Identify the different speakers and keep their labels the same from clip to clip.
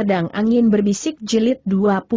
Speaker 1: Pedang Angin Berbisik Jilid 25.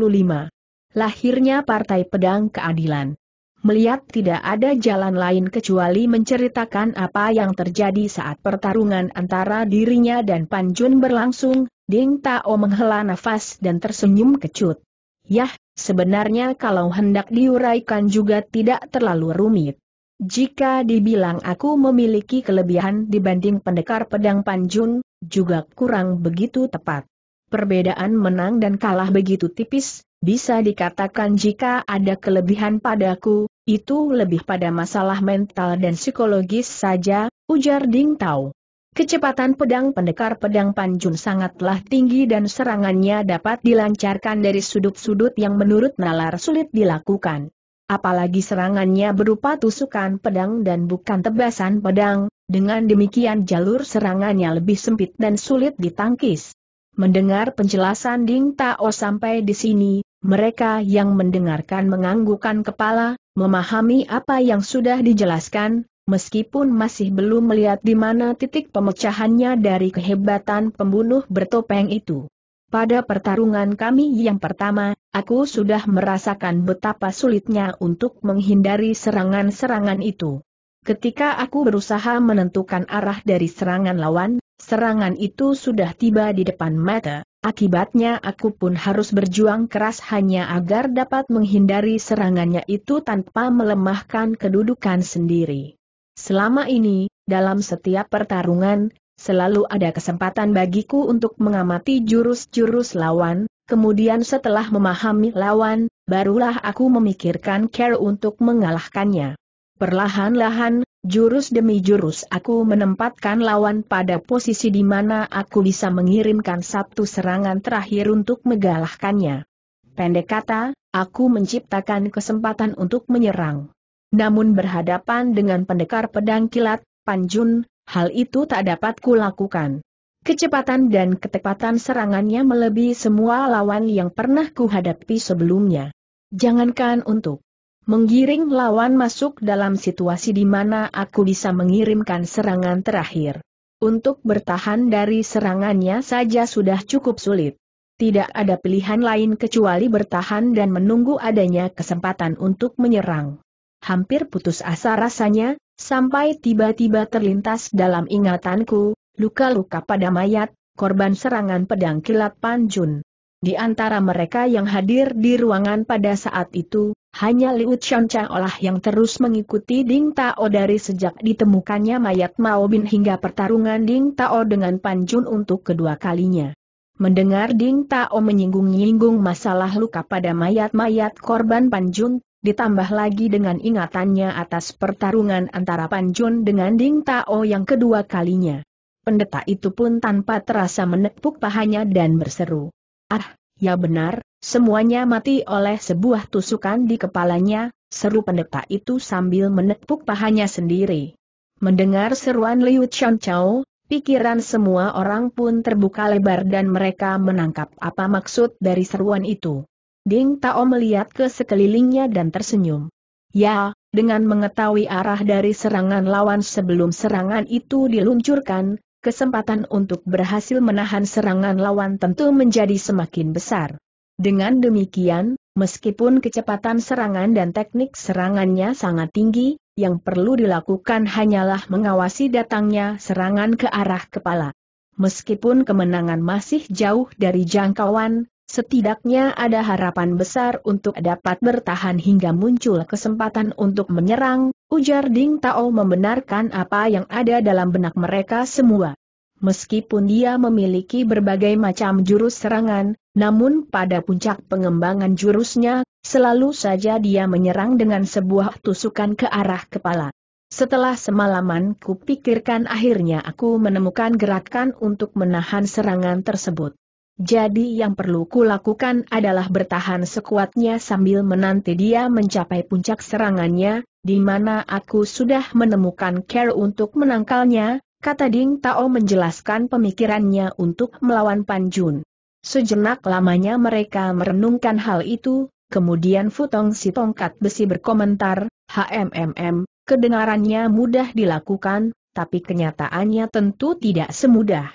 Speaker 1: Lahirnya Partai Pedang Keadilan. Melihat tidak ada jalan lain kecuali menceritakan apa yang terjadi saat pertarungan antara dirinya dan Panjun berlangsung, Ding Tao menghela nafas dan tersenyum kecut. Yah, sebenarnya kalau hendak diuraikan juga tidak terlalu rumit. Jika dibilang aku memiliki kelebihan dibanding pendekar pedang Panjun, juga kurang begitu tepat perbedaan menang dan kalah begitu tipis, bisa dikatakan jika ada kelebihan padaku, itu lebih pada masalah mental dan psikologis saja, ujar Ding Tao. Kecepatan pedang pendekar pedang Panjun sangatlah tinggi dan serangannya dapat dilancarkan dari sudut-sudut yang menurut nalar sulit dilakukan. Apalagi serangannya berupa tusukan pedang dan bukan tebasan pedang, dengan demikian jalur serangannya lebih sempit dan sulit ditangkis. Mendengar penjelasan Ding Tao sampai di sini, mereka yang mendengarkan menganggukan kepala, memahami apa yang sudah dijelaskan, meskipun masih belum melihat di mana titik pemecahannya dari kehebatan pembunuh bertopeng itu. Pada pertarungan kami yang pertama, aku sudah merasakan betapa sulitnya untuk menghindari serangan-serangan itu. Ketika aku berusaha menentukan arah dari serangan lawan, serangan itu sudah tiba di depan mata, akibatnya aku pun harus berjuang keras hanya agar dapat menghindari serangannya itu tanpa melemahkan kedudukan sendiri. Selama ini, dalam setiap pertarungan, selalu ada kesempatan bagiku untuk mengamati jurus-jurus lawan, kemudian setelah memahami lawan, barulah aku memikirkan care untuk mengalahkannya. Perlahan-lahan, jurus demi jurus aku menempatkan lawan pada posisi di mana aku bisa mengirimkan satu serangan terakhir untuk menggalahkannya. Pendek kata, aku menciptakan kesempatan untuk menyerang. Namun berhadapan dengan pendekar pedang kilat, Panjun, hal itu tak dapat kulakukan. Kecepatan dan ketepatan serangannya melebihi semua lawan yang pernah kuhadapi sebelumnya. Jangankan untuk menggiring lawan masuk dalam situasi di mana aku bisa mengirimkan serangan terakhir. Untuk bertahan dari serangannya saja sudah cukup sulit. Tidak ada pilihan lain kecuali bertahan dan menunggu adanya kesempatan untuk menyerang. Hampir putus asa rasanya, sampai tiba-tiba terlintas dalam ingatanku, luka-luka pada mayat, korban serangan pedang kilat Panjun. Di antara mereka yang hadir di ruangan pada saat itu, hanya Liu Chonchang olah yang terus mengikuti Ding Tao dari sejak ditemukannya mayat Mao Bin hingga pertarungan Ding Tao dengan Pan Jun untuk kedua kalinya. Mendengar Ding Tao menyinggung-nyinggung masalah luka pada mayat-mayat korban Pan Jun, ditambah lagi dengan ingatannya atas pertarungan antara Pan Jun dengan Ding Tao yang kedua kalinya. Pendeta itu pun tanpa terasa menepuk pahanya dan berseru. Ah, Ya benar, semuanya mati oleh sebuah tusukan di kepalanya, seru pendeta itu sambil menepuk pahanya sendiri. Mendengar seruan Liu Chan Chao, pikiran semua orang pun terbuka lebar dan mereka menangkap apa maksud dari seruan itu. Ding Tao melihat ke sekelilingnya dan tersenyum. Ya, dengan mengetahui arah dari serangan lawan sebelum serangan itu diluncurkan, kesempatan untuk berhasil menahan serangan lawan tentu menjadi semakin besar. Dengan demikian, meskipun kecepatan serangan dan teknik serangannya sangat tinggi, yang perlu dilakukan hanyalah mengawasi datangnya serangan ke arah kepala. Meskipun kemenangan masih jauh dari jangkauan, setidaknya ada harapan besar untuk dapat bertahan hingga muncul kesempatan untuk menyerang, Ujar Ding Tao membenarkan apa yang ada dalam benak mereka semua. Meskipun dia memiliki berbagai macam jurus serangan, namun pada puncak pengembangan jurusnya, selalu saja dia menyerang dengan sebuah tusukan ke arah kepala. Setelah semalaman kupikirkan akhirnya aku menemukan gerakan untuk menahan serangan tersebut. Jadi yang perlu kulakukan adalah bertahan sekuatnya sambil menanti dia mencapai puncak serangannya, di mana aku sudah menemukan care untuk menangkalnya, kata Ding Tao menjelaskan pemikirannya untuk melawan Pan Jun. Sejenak lamanya mereka merenungkan hal itu, kemudian Futong si tongkat besi berkomentar, HMMM, kedengarannya mudah dilakukan, tapi kenyataannya tentu tidak semudah.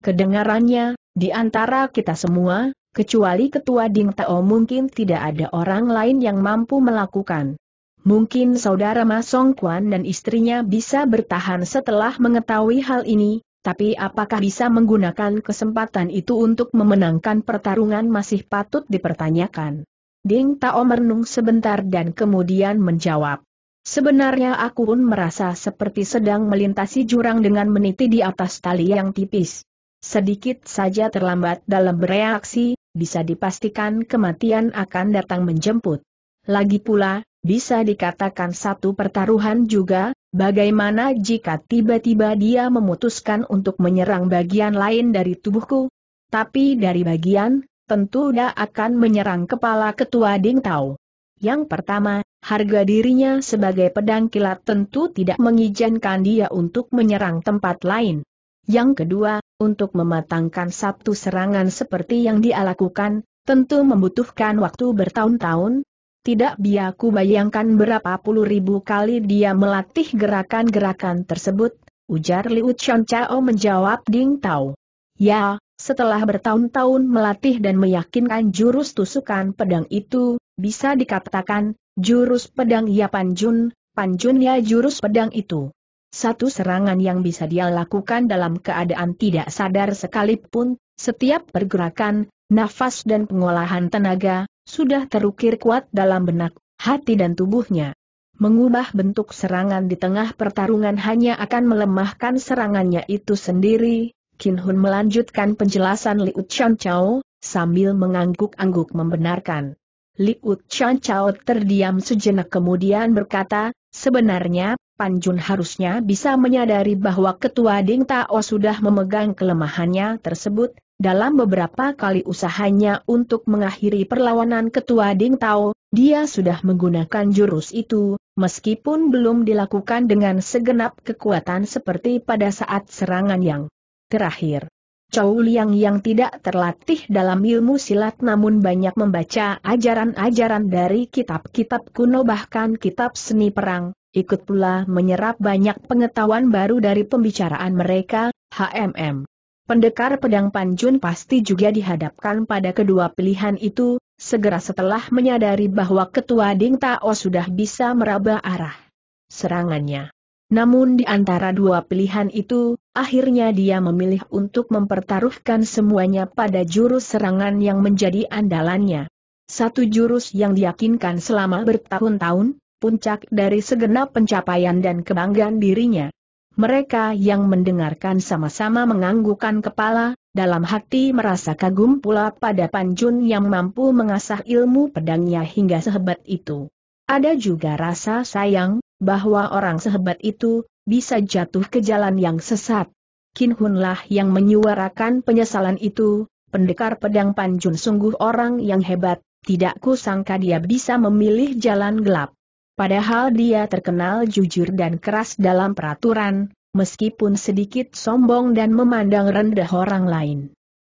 Speaker 1: Kedengarannya, di antara kita semua, kecuali Ketua Ding Tao mungkin tidak ada orang lain yang mampu melakukan. Mungkin saudara Ma Song Kuan dan istrinya bisa bertahan setelah mengetahui hal ini, tapi apakah bisa menggunakan kesempatan itu untuk memenangkan pertarungan masih patut dipertanyakan. Ding Tao merenung sebentar dan kemudian menjawab. Sebenarnya aku pun merasa seperti sedang melintasi jurang dengan meniti di atas tali yang tipis sedikit saja terlambat dalam bereaksi, bisa dipastikan kematian akan datang menjemput. Lagi pula, bisa dikatakan satu pertaruhan juga, bagaimana jika tiba-tiba dia memutuskan untuk menyerang bagian lain dari tubuhku? Tapi dari bagian, tentu dia akan menyerang kepala ketua Ding Tao. Yang pertama, harga dirinya sebagai pedang kilat tentu tidak mengizinkan dia untuk menyerang tempat lain. Yang kedua, untuk mematangkan satu serangan seperti yang dia lakukan, tentu membutuhkan waktu bertahun-tahun. Tidak biaku bayangkan berapa puluh ribu kali dia melatih gerakan-gerakan tersebut, ujar Liu Chon Chao menjawab Ding Tao. Ya, setelah bertahun-tahun melatih dan meyakinkan jurus tusukan pedang itu, bisa dikatakan, jurus pedang ya Panjun, Panjun ya jurus pedang itu. Satu serangan yang bisa dia lakukan dalam keadaan tidak sadar sekalipun, setiap pergerakan, nafas dan pengolahan tenaga, sudah terukir kuat dalam benak, hati dan tubuhnya. Mengubah bentuk serangan di tengah pertarungan hanya akan melemahkan serangannya itu sendiri, kin Hun melanjutkan penjelasan Liu Chan Chao, sambil mengangguk-angguk membenarkan. Liu Chan Chao terdiam sejenak kemudian berkata, Sebenarnya, Pan Jun harusnya bisa menyadari bahwa Ketua Ding Tao sudah memegang kelemahannya tersebut, dalam beberapa kali usahanya untuk mengakhiri perlawanan Ketua Ding Tao, dia sudah menggunakan jurus itu, meskipun belum dilakukan dengan segenap kekuatan seperti pada saat serangan yang terakhir. Chow Liang yang tidak terlatih dalam ilmu silat namun banyak membaca ajaran-ajaran dari kitab-kitab kuno bahkan kitab seni perang, ikut pula menyerap banyak pengetahuan baru dari pembicaraan mereka, HMM. Pendekar pedang Panjun pasti juga dihadapkan pada kedua pilihan itu, segera setelah menyadari bahwa ketua Ding Tao sudah bisa meraba arah serangannya. Namun di antara dua pilihan itu, akhirnya dia memilih untuk mempertaruhkan semuanya pada jurus serangan yang menjadi andalannya. Satu jurus yang diyakinkan selama bertahun-tahun, puncak dari segenap pencapaian dan kebanggaan dirinya. Mereka yang mendengarkan sama-sama menganggukkan kepala, dalam hati merasa kagum pula pada Panjun yang mampu mengasah ilmu pedangnya hingga sehebat itu. Ada juga rasa sayang, bahwa orang sehebat itu bisa jatuh ke jalan yang sesat. Kin Hun lah yang menyuarakan penyesalan itu, pendekar pedang Panjun sungguh orang yang hebat, tidak kusangka dia bisa memilih jalan gelap. Padahal dia terkenal jujur dan keras dalam peraturan, meskipun sedikit sombong dan memandang rendah orang lain.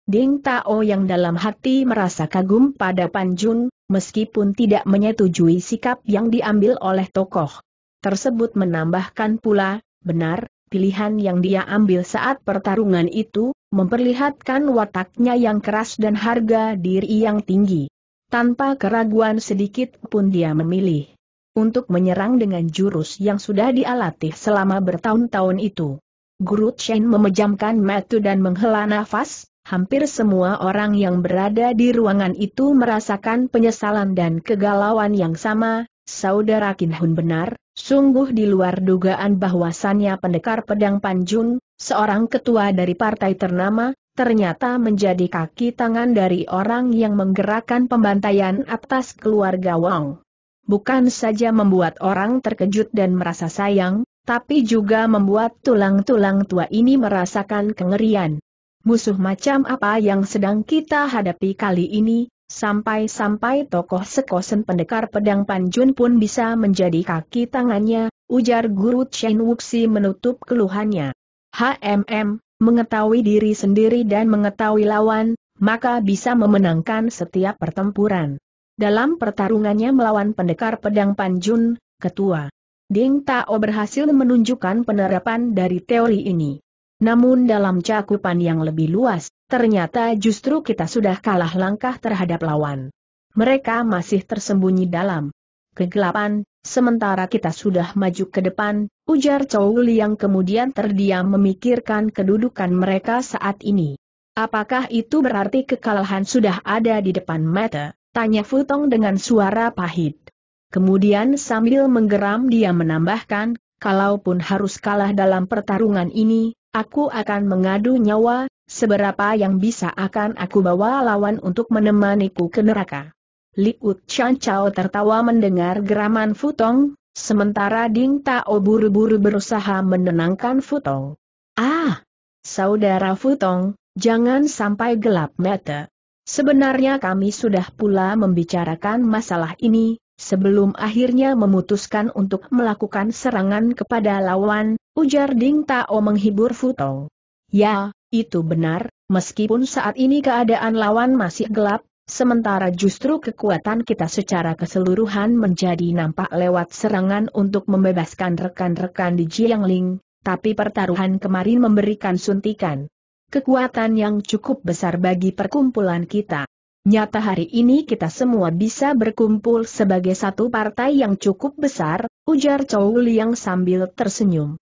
Speaker 1: Ding Tao yang dalam hati merasa kagum pada Panjun, meskipun tidak menyetujui sikap yang diambil oleh tokoh tersebut menambahkan pula, benar, pilihan yang dia ambil saat pertarungan itu, memperlihatkan wataknya yang keras dan harga diri yang tinggi. Tanpa keraguan sedikit pun dia memilih untuk menyerang dengan jurus yang sudah dialatih selama bertahun-tahun itu. Guru Chen memejamkan mata dan menghela nafas, hampir semua orang yang berada di ruangan itu merasakan penyesalan dan kegalauan yang sama, Saudara Kin Hun benar, sungguh di luar dugaan bahwasannya pendekar pedang Panjun, seorang ketua dari partai ternama, ternyata menjadi kaki tangan dari orang yang menggerakkan pembantaian atas keluarga Wang. Bukan saja membuat orang terkejut dan merasa sayang, tapi juga membuat tulang-tulang tua ini merasakan kengerian. Musuh macam apa yang sedang kita hadapi kali ini, Sampai-sampai tokoh sekosen pendekar pedang Panjun pun bisa menjadi kaki tangannya, ujar Guru Chen Wuxi menutup keluhannya. HMM, mengetahui diri sendiri dan mengetahui lawan, maka bisa memenangkan setiap pertempuran. Dalam pertarungannya melawan pendekar pedang Panjun, Ketua Ding Tao berhasil menunjukkan penerapan dari teori ini. Namun dalam cakupan yang lebih luas, ternyata justru kita sudah kalah langkah terhadap lawan. Mereka masih tersembunyi dalam kegelapan, sementara kita sudah maju ke depan, ujar Chow yang kemudian terdiam memikirkan kedudukan mereka saat ini. Apakah itu berarti kekalahan sudah ada di depan mata? Tanya Futong dengan suara pahit. Kemudian sambil menggeram dia menambahkan, kalaupun harus kalah dalam pertarungan ini, Aku akan mengadu nyawa, seberapa yang bisa akan aku bawa lawan untuk menemaniku ke neraka. Liut Chan Chao tertawa mendengar geraman Futong, sementara Ding Tao buru-buru berusaha menenangkan Futong. Ah! Saudara Futong, jangan sampai gelap mata. Sebenarnya kami sudah pula membicarakan masalah ini, sebelum akhirnya memutuskan untuk melakukan serangan kepada lawan, Ujar Ding Tao menghibur Futong. Ya, itu benar, meskipun saat ini keadaan lawan masih gelap, sementara justru kekuatan kita secara keseluruhan menjadi nampak lewat serangan untuk membebaskan rekan-rekan di Jiangling, tapi pertaruhan kemarin memberikan suntikan kekuatan yang cukup besar bagi perkumpulan kita. Nyata hari ini kita semua bisa berkumpul sebagai satu partai yang cukup besar, ujar Chow Liang sambil tersenyum.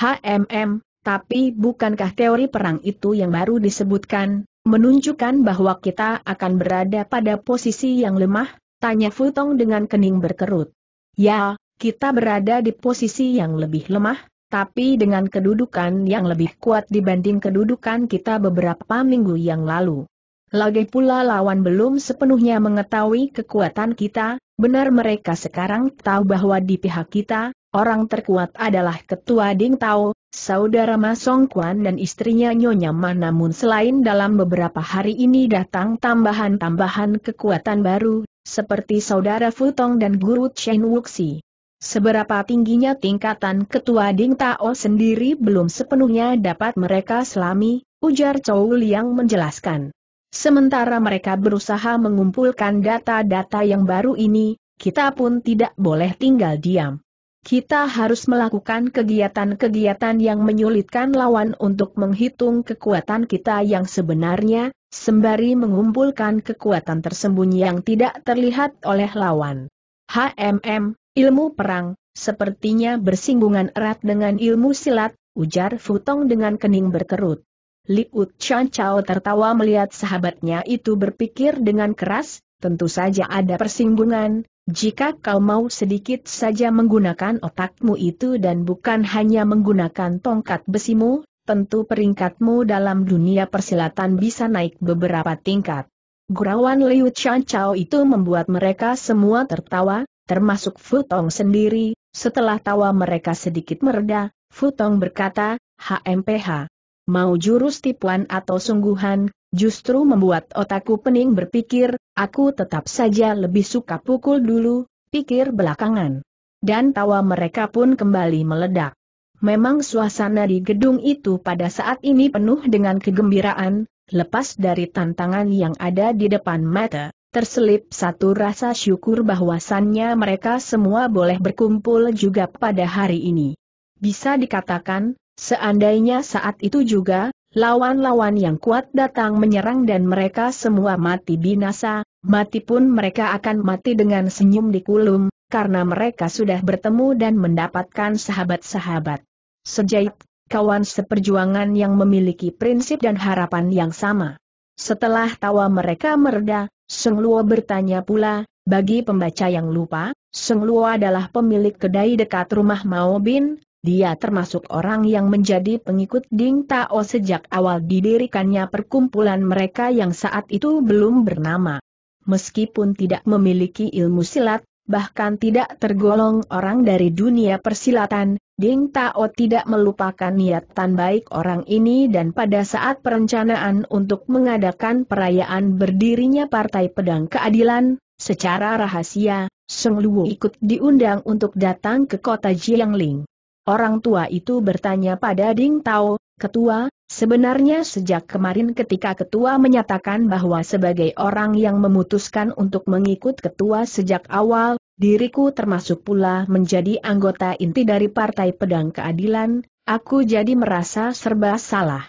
Speaker 1: HMM, tapi bukankah teori perang itu yang baru disebutkan, menunjukkan bahwa kita akan berada pada posisi yang lemah? Tanya Futong dengan kening berkerut. Ya, kita berada di posisi yang lebih lemah, tapi dengan kedudukan yang lebih kuat dibanding kedudukan kita beberapa minggu yang lalu. Lagi pula lawan belum sepenuhnya mengetahui kekuatan kita, benar mereka sekarang tahu bahwa di pihak kita, orang terkuat adalah Ketua Ding Tao, saudara Masong Kuan dan istrinya Nyonya Ma namun selain dalam beberapa hari ini datang tambahan-tambahan kekuatan baru, seperti saudara Futong dan guru Chen Wuxi. Seberapa tingginya tingkatan Ketua Ding Tao sendiri belum sepenuhnya dapat mereka selami, ujar Chou Liang menjelaskan. Sementara mereka berusaha mengumpulkan data-data yang baru ini, kita pun tidak boleh tinggal diam. Kita harus melakukan kegiatan-kegiatan yang menyulitkan lawan untuk menghitung kekuatan kita yang sebenarnya, sembari mengumpulkan kekuatan tersembunyi yang tidak terlihat oleh lawan. HMM, ilmu perang, sepertinya bersinggungan erat dengan ilmu silat, ujar Futong dengan kening berkerut. Liut Chan Chao tertawa melihat sahabatnya itu berpikir dengan keras, tentu saja ada persinggungan, jika kau mau sedikit saja menggunakan otakmu itu dan bukan hanya menggunakan tongkat besimu, tentu peringkatmu dalam dunia persilatan bisa naik beberapa tingkat. Gurawan Liu Chan Chao itu membuat mereka semua tertawa, termasuk Futong sendiri, setelah tawa mereka sedikit mereda, Futong berkata, HMPH, mau jurus tipuan atau sungguhan, justru membuat otakku pening berpikir, aku tetap saja lebih suka pukul dulu, pikir belakangan. Dan tawa mereka pun kembali meledak. Memang suasana di gedung itu pada saat ini penuh dengan kegembiraan, lepas dari tantangan yang ada di depan mata, terselip satu rasa syukur bahwasannya mereka semua boleh berkumpul juga pada hari ini. Bisa dikatakan, Seandainya saat itu juga, lawan-lawan yang kuat datang menyerang dan mereka semua mati binasa, mati pun mereka akan mati dengan senyum di kulum, karena mereka sudah bertemu dan mendapatkan sahabat-sahabat. Sejait, kawan seperjuangan yang memiliki prinsip dan harapan yang sama. Setelah tawa mereka mereda, Seng Luo bertanya pula, bagi pembaca yang lupa, Seng Luo adalah pemilik kedai dekat rumah Mao Bin, dia termasuk orang yang menjadi pengikut Ding Tao sejak awal didirikannya perkumpulan mereka yang saat itu belum bernama. Meskipun tidak memiliki ilmu silat, bahkan tidak tergolong orang dari dunia persilatan, Ding Tao tidak melupakan niatan baik orang ini dan pada saat perencanaan untuk mengadakan perayaan berdirinya Partai Pedang Keadilan, secara rahasia, Seng Luo ikut diundang untuk datang ke kota Jiangling. Orang tua itu bertanya pada Ding Tao, Ketua, sebenarnya sejak kemarin ketika Ketua menyatakan bahwa sebagai orang yang memutuskan untuk mengikut Ketua sejak awal, diriku termasuk pula menjadi anggota inti dari Partai Pedang Keadilan, aku jadi merasa serba salah.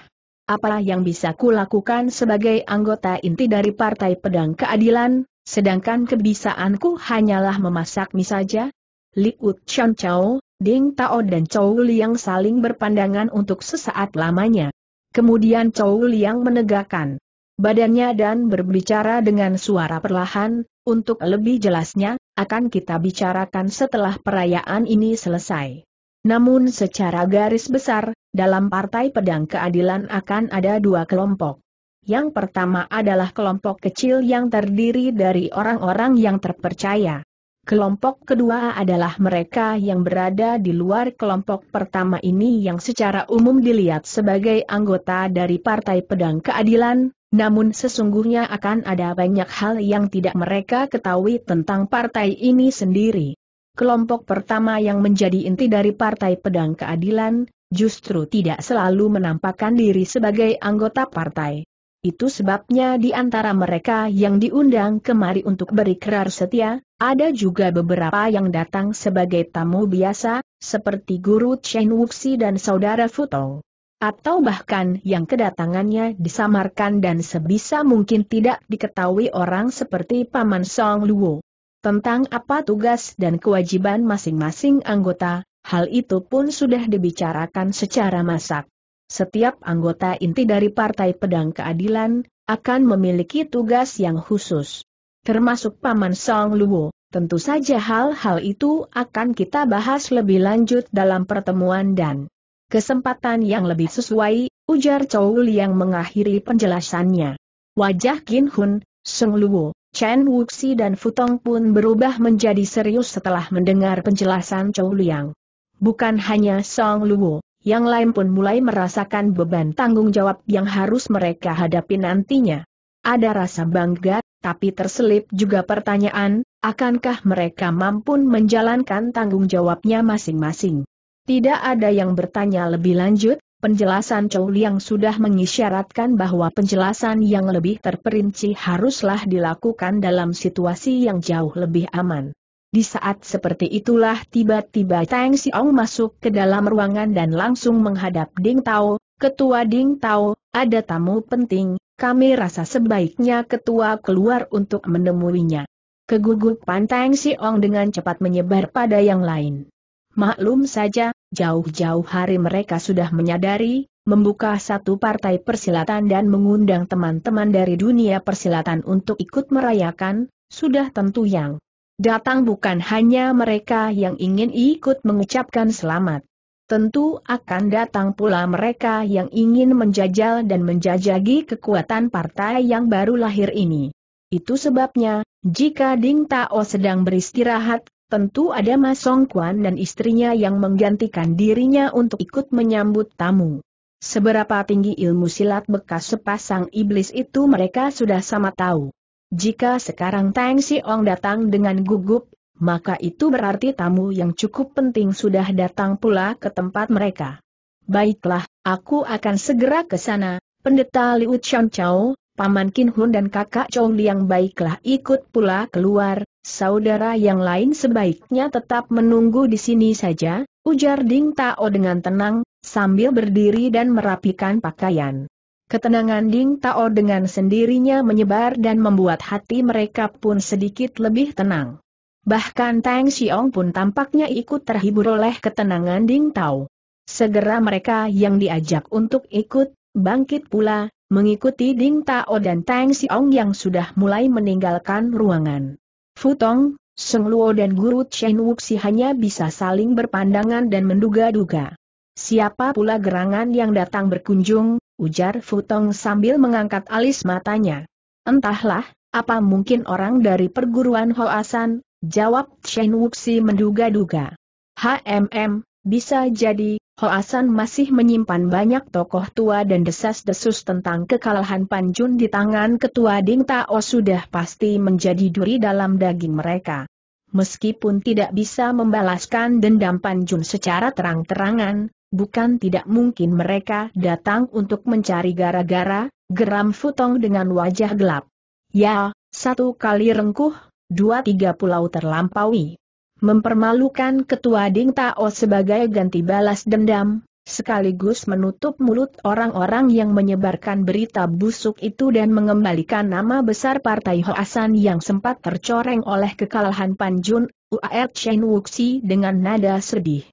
Speaker 1: Apa yang bisa kulakukan sebagai anggota inti dari Partai Pedang Keadilan, sedangkan kebisaanku hanyalah memasak mie saja? Liut Chan Chao, Ding Tao dan Chow Liang saling berpandangan untuk sesaat lamanya. Kemudian Chow Liang menegakkan badannya dan berbicara dengan suara perlahan, untuk lebih jelasnya, akan kita bicarakan setelah perayaan ini selesai. Namun secara garis besar, dalam Partai Pedang Keadilan akan ada dua kelompok. Yang pertama adalah kelompok kecil yang terdiri dari orang-orang yang terpercaya. Kelompok kedua adalah mereka yang berada di luar kelompok pertama ini yang secara umum dilihat sebagai anggota dari Partai Pedang Keadilan, namun sesungguhnya akan ada banyak hal yang tidak mereka ketahui tentang partai ini sendiri. Kelompok pertama yang menjadi inti dari Partai Pedang Keadilan, justru tidak selalu menampakkan diri sebagai anggota partai. Itu sebabnya di antara mereka yang diundang kemari untuk berikrar setia, ada juga beberapa yang datang sebagai tamu biasa, seperti guru Chen Wuxi dan saudara Futou. Atau bahkan yang kedatangannya disamarkan dan sebisa mungkin tidak diketahui orang seperti Paman Song Luo. Tentang apa tugas dan kewajiban masing-masing anggota, hal itu pun sudah dibicarakan secara masak. Setiap anggota inti dari Partai Pedang Keadilan, akan memiliki tugas yang khusus. Termasuk Paman Song Luo, tentu saja hal-hal itu akan kita bahas lebih lanjut dalam pertemuan dan kesempatan yang lebih sesuai, ujar Chow yang mengakhiri penjelasannya. Wajah Kin Hun, Song Luo, Chen Wuxi dan Futong pun berubah menjadi serius setelah mendengar penjelasan Chow Liang. Bukan hanya Song Luo, yang lain pun mulai merasakan beban tanggung jawab yang harus mereka hadapi nantinya. Ada rasa bangga, tapi terselip juga pertanyaan, akankah mereka mampu menjalankan tanggung jawabnya masing-masing? Tidak ada yang bertanya lebih lanjut, penjelasan Chow Liang sudah mengisyaratkan bahwa penjelasan yang lebih terperinci haruslah dilakukan dalam situasi yang jauh lebih aman. Di saat seperti itulah tiba-tiba Tang Siong masuk ke dalam ruangan dan langsung menghadap Ding Tao, Ketua Ding Tao, ada tamu penting, kami rasa sebaiknya ketua keluar untuk menemuinya. Kegugupan Tang Siong dengan cepat menyebar pada yang lain. Maklum saja, jauh-jauh hari mereka sudah menyadari, membuka satu partai persilatan dan mengundang teman-teman dari dunia persilatan untuk ikut merayakan, sudah tentu yang Datang bukan hanya mereka yang ingin ikut mengucapkan selamat. Tentu akan datang pula mereka yang ingin menjajal dan menjajagi kekuatan partai yang baru lahir ini. Itu sebabnya, jika Ding Tao sedang beristirahat, tentu ada Mas Song Quan dan istrinya yang menggantikan dirinya untuk ikut menyambut tamu. Seberapa tinggi ilmu silat bekas sepasang iblis itu mereka sudah sama tahu. Jika sekarang Tang Siong datang dengan gugup, maka itu berarti tamu yang cukup penting sudah datang pula ke tempat mereka. Baiklah, aku akan segera ke sana, pendeta Liu Chan Chao, Paman Kin Hun dan kakak Chong Liang baiklah ikut pula keluar, saudara yang lain sebaiknya tetap menunggu di sini saja, ujar Ding Tao dengan tenang, sambil berdiri dan merapikan pakaian. Ketenangan Ding Tao dengan sendirinya menyebar dan membuat hati mereka pun sedikit lebih tenang. Bahkan Tang Xiong pun tampaknya ikut terhibur oleh ketenangan Ding Tao. Segera mereka yang diajak untuk ikut, bangkit pula, mengikuti Ding Tao dan Tang Xiong yang sudah mulai meninggalkan ruangan. Futong, Seng Luo dan Guru Chen Wuxi hanya bisa saling berpandangan dan menduga-duga. Siapa pula gerangan yang datang berkunjung, ujar Futong sambil mengangkat alis matanya. Entahlah, apa mungkin orang dari perguruan Hoasan, jawab Chen Wuxi menduga-duga. HMM, bisa jadi, Hoasan masih menyimpan banyak tokoh tua dan desas-desus tentang kekalahan Panjun di tangan ketua Ding Tao sudah pasti menjadi duri dalam daging mereka. Meskipun tidak bisa membalaskan dendam Panjun secara terang-terangan, Bukan tidak mungkin mereka datang untuk mencari gara-gara, geram Futong dengan wajah gelap. Ya, satu kali rengkuh, dua tiga pulau terlampaui. Mempermalukan ketua Ding Tao sebagai ganti balas dendam, sekaligus menutup mulut orang-orang yang menyebarkan berita busuk itu dan mengembalikan nama besar Partai Hoasan yang sempat tercoreng oleh kekalahan Panjun, Uar Chen Wuxi dengan nada sedih.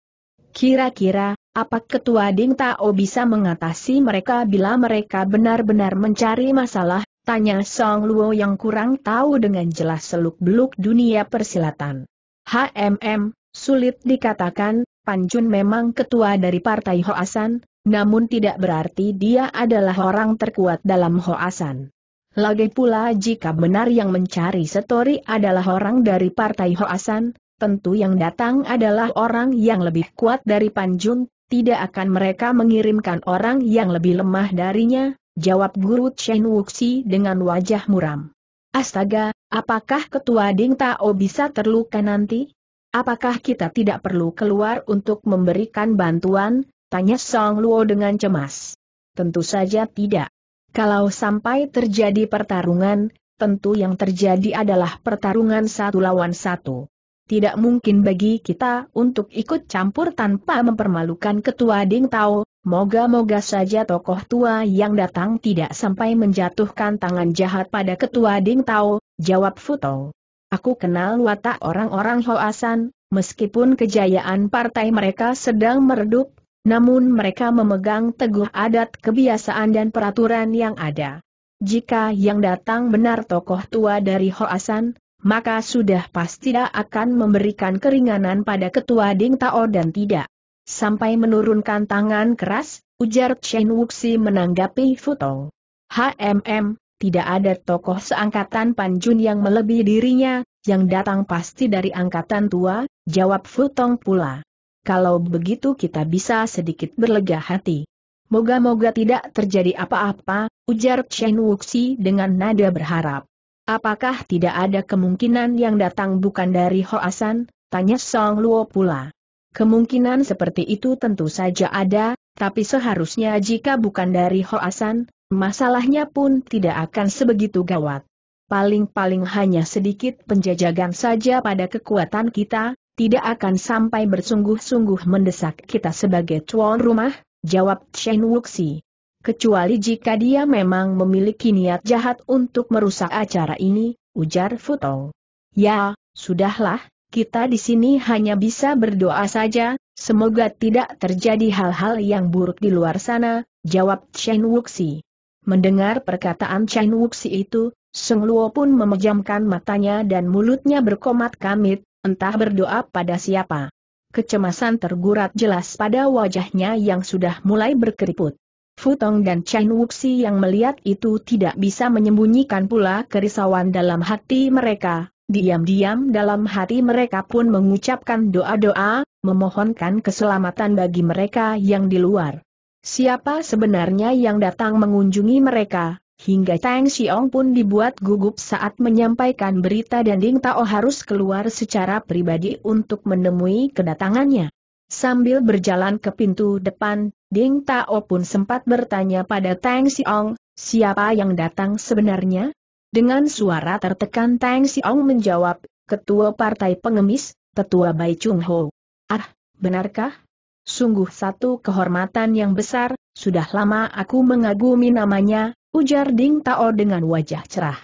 Speaker 1: Kira-kira, apa Ketua Ding Tao bisa mengatasi mereka bila mereka benar-benar mencari masalah? Tanya Song Luo yang kurang tahu dengan jelas seluk-beluk dunia persilatan. HMM, sulit dikatakan, Pan Jun memang ketua dari Partai Hoasan, namun tidak berarti dia adalah orang terkuat dalam Hoasan. Lagi pula jika benar yang mencari setori adalah orang dari Partai Hoasan, tentu yang datang adalah orang yang lebih kuat dari Pan Jun tidak akan mereka mengirimkan orang yang lebih lemah darinya, jawab Guru Chen Wuxi dengan wajah muram. Astaga, apakah ketua Ding Tao bisa terluka nanti? Apakah kita tidak perlu keluar untuk memberikan bantuan? Tanya Song Luo dengan cemas. Tentu saja tidak. Kalau sampai terjadi pertarungan, tentu yang terjadi adalah pertarungan satu lawan satu tidak mungkin bagi kita untuk ikut campur tanpa mempermalukan ketua Ding Tao, moga-moga saja tokoh tua yang datang tidak sampai menjatuhkan tangan jahat pada ketua Ding Tao, jawab Futo. Aku kenal watak orang-orang Hoasan, meskipun kejayaan partai mereka sedang meredup, namun mereka memegang teguh adat kebiasaan dan peraturan yang ada. Jika yang datang benar tokoh tua dari Hoasan, maka sudah pasti tidak akan memberikan keringanan pada ketua Ding Tao dan tidak. Sampai menurunkan tangan keras, ujar Chen Wuxi menanggapi Futong. HMM, tidak ada tokoh seangkatan Panjun yang melebihi dirinya, yang datang pasti dari angkatan tua, jawab Futong pula. Kalau begitu kita bisa sedikit berlega hati. Moga-moga tidak terjadi apa-apa, ujar Chen Wuxi dengan nada berharap. Apakah tidak ada kemungkinan yang datang bukan dari Hoasan? Tanya Song Luo pula. Kemungkinan seperti itu tentu saja ada, tapi seharusnya jika bukan dari Hoasan, masalahnya pun tidak akan sebegitu gawat. Paling-paling hanya sedikit penjajagan saja pada kekuatan kita, tidak akan sampai bersungguh-sungguh mendesak kita sebagai tuan rumah, jawab Chen Wuxi kecuali jika dia memang memiliki niat jahat untuk merusak acara ini, ujar Futong. Ya, sudahlah, kita di sini hanya bisa berdoa saja, semoga tidak terjadi hal-hal yang buruk di luar sana, jawab Chen Wuxi. Mendengar perkataan Chen Wuxi itu, Seng Luo pun memejamkan matanya dan mulutnya berkomat kamit, entah berdoa pada siapa. Kecemasan tergurat jelas pada wajahnya yang sudah mulai berkeriput. Futong dan Chen Wuxi yang melihat itu tidak bisa menyembunyikan pula kerisauan dalam hati mereka. Diam-diam dalam hati mereka pun mengucapkan doa-doa, memohonkan keselamatan bagi mereka yang di luar. Siapa sebenarnya yang datang mengunjungi mereka? Hingga Tang Xiong pun dibuat gugup saat menyampaikan berita dan Ding Tao harus keluar secara pribadi untuk menemui kedatangannya. Sambil berjalan ke pintu depan, Ding Tao pun sempat bertanya pada Tang Siong, siapa yang datang sebenarnya? Dengan suara tertekan Tang Siong menjawab, Ketua Partai Pengemis, Tetua Bai Chung Ho. Ah, benarkah? Sungguh satu kehormatan yang besar, sudah lama aku mengagumi namanya, ujar Ding Tao dengan wajah cerah.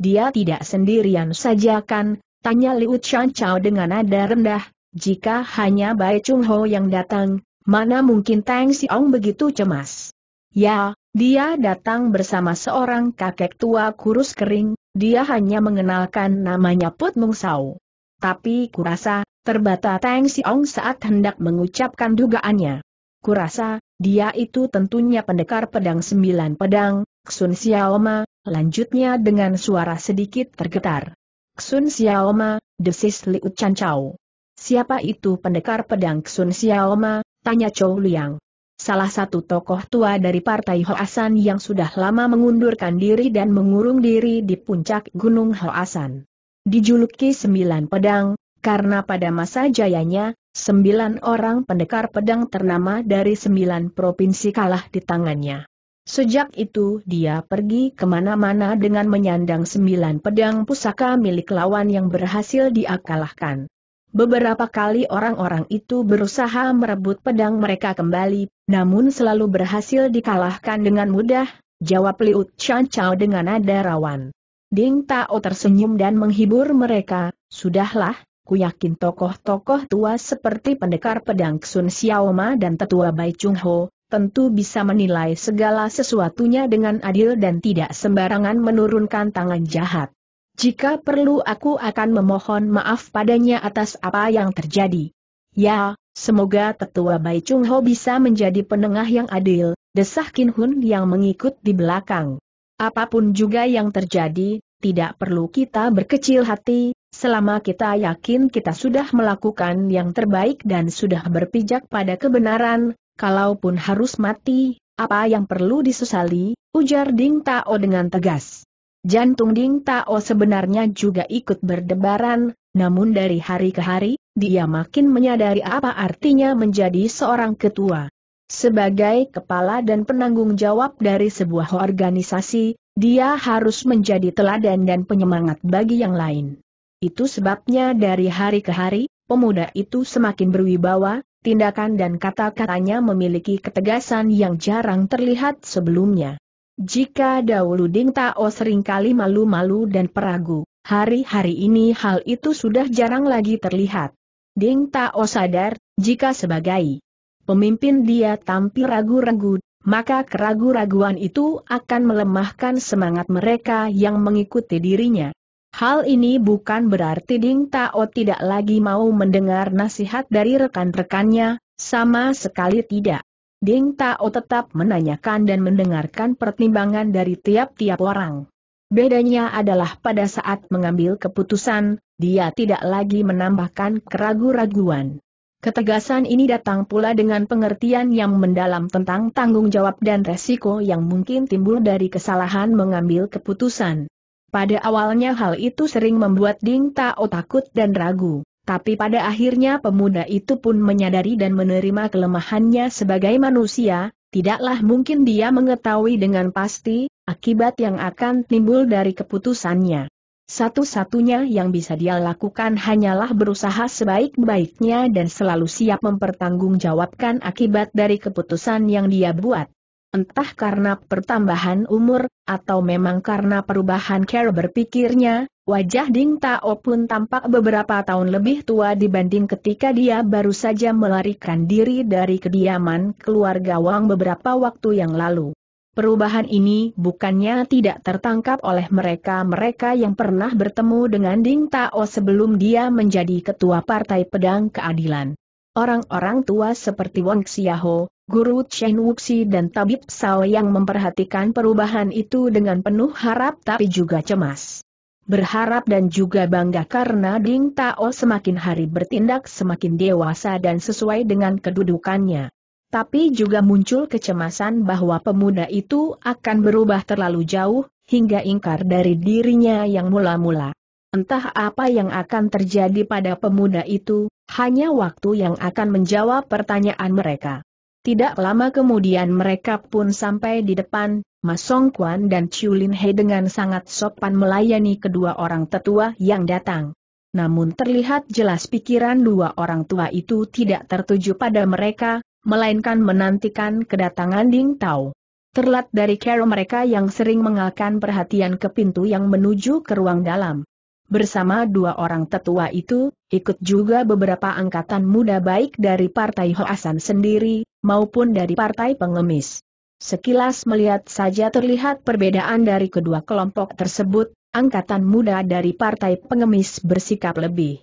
Speaker 1: Dia tidak sendirian saja kan, tanya Liu Chan Chao dengan nada rendah, jika hanya Bai Chung Ho yang datang, mana mungkin Tang Siong begitu cemas. Ya, dia datang bersama seorang kakek tua kurus kering, dia hanya mengenalkan namanya Put Mung Sau. Tapi kurasa, terbata Tang Siong saat hendak mengucapkan dugaannya. Kurasa, dia itu tentunya pendekar pedang sembilan pedang, Ksun Xiaoma, lanjutnya dengan suara sedikit tergetar. Ksun Xiaoma, desis Liu Chan Chau. Siapa itu pendekar pedang Sun Xiaoma? Tanya Chou Liang. Salah satu tokoh tua dari Partai Hoasan yang sudah lama mengundurkan diri dan mengurung diri di puncak Gunung Hoasan. Dijuluki Sembilan Pedang, karena pada masa jayanya, sembilan orang pendekar pedang ternama dari sembilan provinsi kalah di tangannya. Sejak itu dia pergi kemana-mana dengan menyandang sembilan pedang pusaka milik lawan yang berhasil diakalahkan. Beberapa kali orang-orang itu berusaha merebut pedang mereka kembali, namun selalu berhasil dikalahkan dengan mudah, jawab Liut Chan Chao dengan nada rawan. Ding Tao tersenyum dan menghibur mereka, sudahlah, ku yakin tokoh-tokoh tua seperti pendekar pedang Sun Ma dan tetua Bai Chung Ho, tentu bisa menilai segala sesuatunya dengan adil dan tidak sembarangan menurunkan tangan jahat. Jika perlu aku akan memohon maaf padanya atas apa yang terjadi. Ya, semoga tetua Bai Chung Ho bisa menjadi penengah yang adil, desah Kin Hun yang mengikut di belakang. Apapun juga yang terjadi, tidak perlu kita berkecil hati, selama kita yakin kita sudah melakukan yang terbaik dan sudah berpijak pada kebenaran, kalaupun harus mati, apa yang perlu disesali, ujar Ding Tao dengan tegas. Jantung Ding Tao sebenarnya juga ikut berdebaran, namun dari hari ke hari, dia makin menyadari apa artinya menjadi seorang ketua. Sebagai kepala dan penanggung jawab dari sebuah organisasi, dia harus menjadi teladan dan penyemangat bagi yang lain. Itu sebabnya dari hari ke hari, pemuda itu semakin berwibawa, tindakan dan kata-katanya memiliki ketegasan yang jarang terlihat sebelumnya. Jika dahulu Ding Tao seringkali malu-malu dan peragu, hari-hari ini hal itu sudah jarang lagi terlihat. Ding Tao sadar, jika sebagai pemimpin dia tampil ragu-ragu, maka keragu-raguan itu akan melemahkan semangat mereka yang mengikuti dirinya. Hal ini bukan berarti Ding Tao tidak lagi mau mendengar nasihat dari rekan-rekannya, sama sekali tidak. Ding Tao tetap menanyakan dan mendengarkan pertimbangan dari tiap-tiap orang. Bedanya adalah pada saat mengambil keputusan, dia tidak lagi menambahkan keraguan-raguan. Ketegasan ini datang pula dengan pengertian yang mendalam tentang tanggung jawab dan resiko yang mungkin timbul dari kesalahan mengambil keputusan. Pada awalnya hal itu sering membuat Ding Tao takut dan ragu. Tapi pada akhirnya pemuda itu pun menyadari dan menerima kelemahannya sebagai manusia, tidaklah mungkin dia mengetahui dengan pasti, akibat yang akan timbul dari keputusannya. Satu-satunya yang bisa dia lakukan hanyalah berusaha sebaik-baiknya dan selalu siap mempertanggungjawabkan akibat dari keputusan yang dia buat entah karena pertambahan umur, atau memang karena perubahan cara berpikirnya, wajah Ding Tao pun tampak beberapa tahun lebih tua dibanding ketika dia baru saja melarikan diri dari kediaman keluarga Wang beberapa waktu yang lalu. Perubahan ini bukannya tidak tertangkap oleh mereka-mereka yang pernah bertemu dengan Ding Tao sebelum dia menjadi ketua Partai Pedang Keadilan. Orang-orang tua seperti Wang Xiaho, Guru Chen Wuxi dan Tabib Sao yang memperhatikan perubahan itu dengan penuh harap tapi juga cemas. Berharap dan juga bangga karena Ding Tao semakin hari bertindak semakin dewasa dan sesuai dengan kedudukannya. Tapi juga muncul kecemasan bahwa pemuda itu akan berubah terlalu jauh, hingga ingkar dari dirinya yang mula-mula. Entah apa yang akan terjadi pada pemuda itu, hanya waktu yang akan menjawab pertanyaan mereka. Tidak lama kemudian mereka pun sampai di depan, Mas Song dan Chiu Lin He dengan sangat sopan melayani kedua orang tetua yang datang. Namun terlihat jelas pikiran dua orang tua itu tidak tertuju pada mereka, melainkan menantikan kedatangan Ding Tao. Terlihat dari cara mereka yang sering mengalkan perhatian ke pintu yang menuju ke ruang dalam. Bersama dua orang tetua itu, ikut juga beberapa angkatan muda baik dari Partai Hoasan sendiri, maupun dari partai pengemis. Sekilas melihat saja terlihat perbedaan dari kedua kelompok tersebut, angkatan muda dari partai pengemis bersikap lebih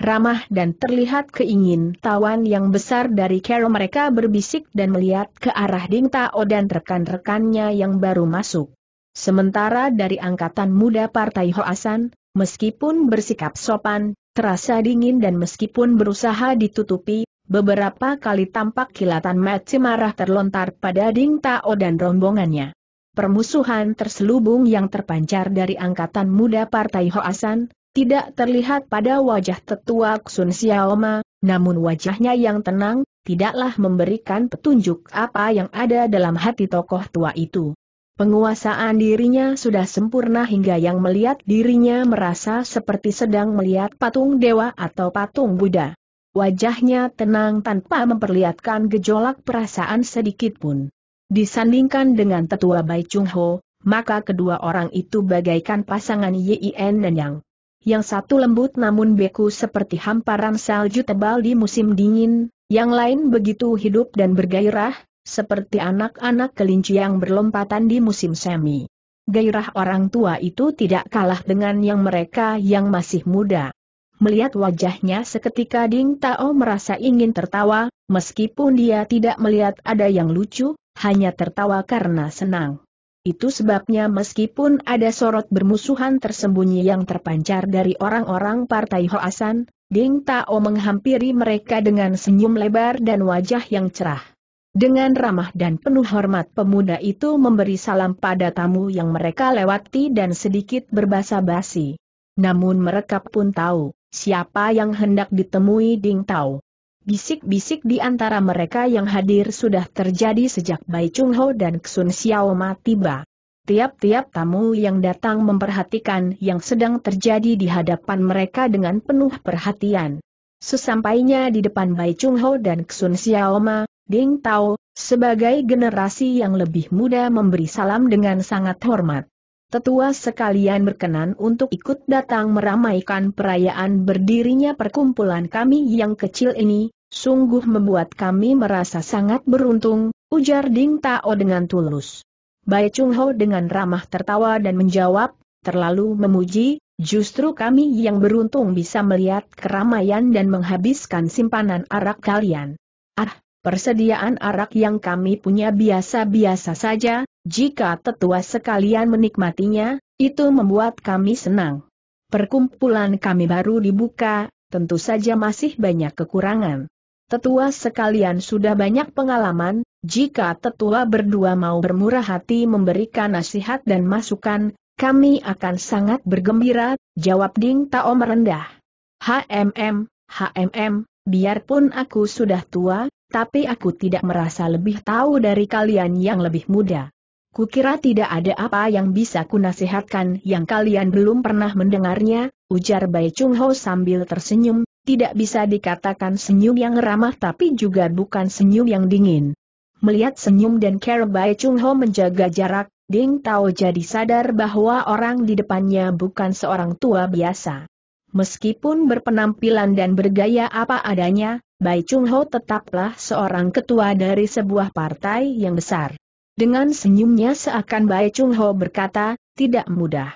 Speaker 1: ramah dan terlihat keingin tawan yang besar dari Carol mereka berbisik dan melihat ke arah Ding Tao dan rekan-rekannya yang baru masuk. Sementara dari angkatan muda Partai Hoasan, meskipun bersikap sopan, terasa dingin dan meskipun berusaha ditutupi, Beberapa kali tampak kilatan mati marah terlontar pada Ding Tao dan rombongannya. Permusuhan terselubung yang terpancar dari angkatan muda Partai Hoasan, tidak terlihat pada wajah tetua Sun Xiaoma, namun wajahnya yang tenang, tidaklah memberikan petunjuk apa yang ada dalam hati tokoh tua itu. Penguasaan dirinya sudah sempurna hingga yang melihat dirinya merasa seperti sedang melihat patung dewa atau patung Buddha. Wajahnya tenang tanpa memperlihatkan gejolak perasaan sedikit pun. Disandingkan dengan tetua Bai Chung Ho, maka kedua orang itu bagaikan pasangan Yin dan Yang. Yang satu lembut namun beku seperti hamparan salju tebal di musim dingin, yang lain begitu hidup dan bergairah, seperti anak-anak kelinci yang berlompatan di musim semi. Gairah orang tua itu tidak kalah dengan yang mereka yang masih muda. Melihat wajahnya seketika Ding Tao merasa ingin tertawa, meskipun dia tidak melihat ada yang lucu, hanya tertawa karena senang. Itu sebabnya meskipun ada sorot bermusuhan tersembunyi yang terpancar dari orang-orang Partai Hoasan, Ding Tao menghampiri mereka dengan senyum lebar dan wajah yang cerah. Dengan ramah dan penuh hormat pemuda itu memberi salam pada tamu yang mereka lewati dan sedikit berbasa basi. Namun mereka pun tahu, siapa yang hendak ditemui Ding Tao. Bisik-bisik di antara mereka yang hadir sudah terjadi sejak Bai Chung Ho dan Xun Xiao Ma tiba. Tiap-tiap tamu yang datang memperhatikan yang sedang terjadi di hadapan mereka dengan penuh perhatian. Sesampainya di depan Bai Chung Ho dan Xun Xiao Ma, Ding Tao, sebagai generasi yang lebih muda memberi salam dengan sangat hormat tetua sekalian berkenan untuk ikut datang meramaikan perayaan berdirinya perkumpulan kami yang kecil ini, sungguh membuat kami merasa sangat beruntung, ujar Ding Tao dengan tulus. Bai Chung Ho dengan ramah tertawa dan menjawab, terlalu memuji, justru kami yang beruntung bisa melihat keramaian dan menghabiskan simpanan arak kalian. Ah, persediaan arak yang kami punya biasa-biasa saja, jika tetua sekalian menikmatinya, itu membuat kami senang. Perkumpulan kami baru dibuka, tentu saja masih banyak kekurangan. Tetua sekalian sudah banyak pengalaman, jika tetua berdua mau bermurah hati memberikan nasihat dan masukan, kami akan sangat bergembira, jawab Ding Tao merendah. HMM, HMM, biarpun aku sudah tua, tapi aku tidak merasa lebih tahu dari kalian yang lebih muda. Kukira tidak ada apa yang bisa kunasihatkan yang kalian belum pernah mendengarnya, ujar Bai Chung Ho sambil tersenyum, tidak bisa dikatakan senyum yang ramah tapi juga bukan senyum yang dingin. Melihat senyum dan care Bai Chung Ho menjaga jarak, Ding Tao jadi sadar bahwa orang di depannya bukan seorang tua biasa. Meskipun berpenampilan dan bergaya apa adanya, Bai Chung Ho tetaplah seorang ketua dari sebuah partai yang besar. Dengan senyumnya seakan Bae Chung Ho berkata, tidak mudah.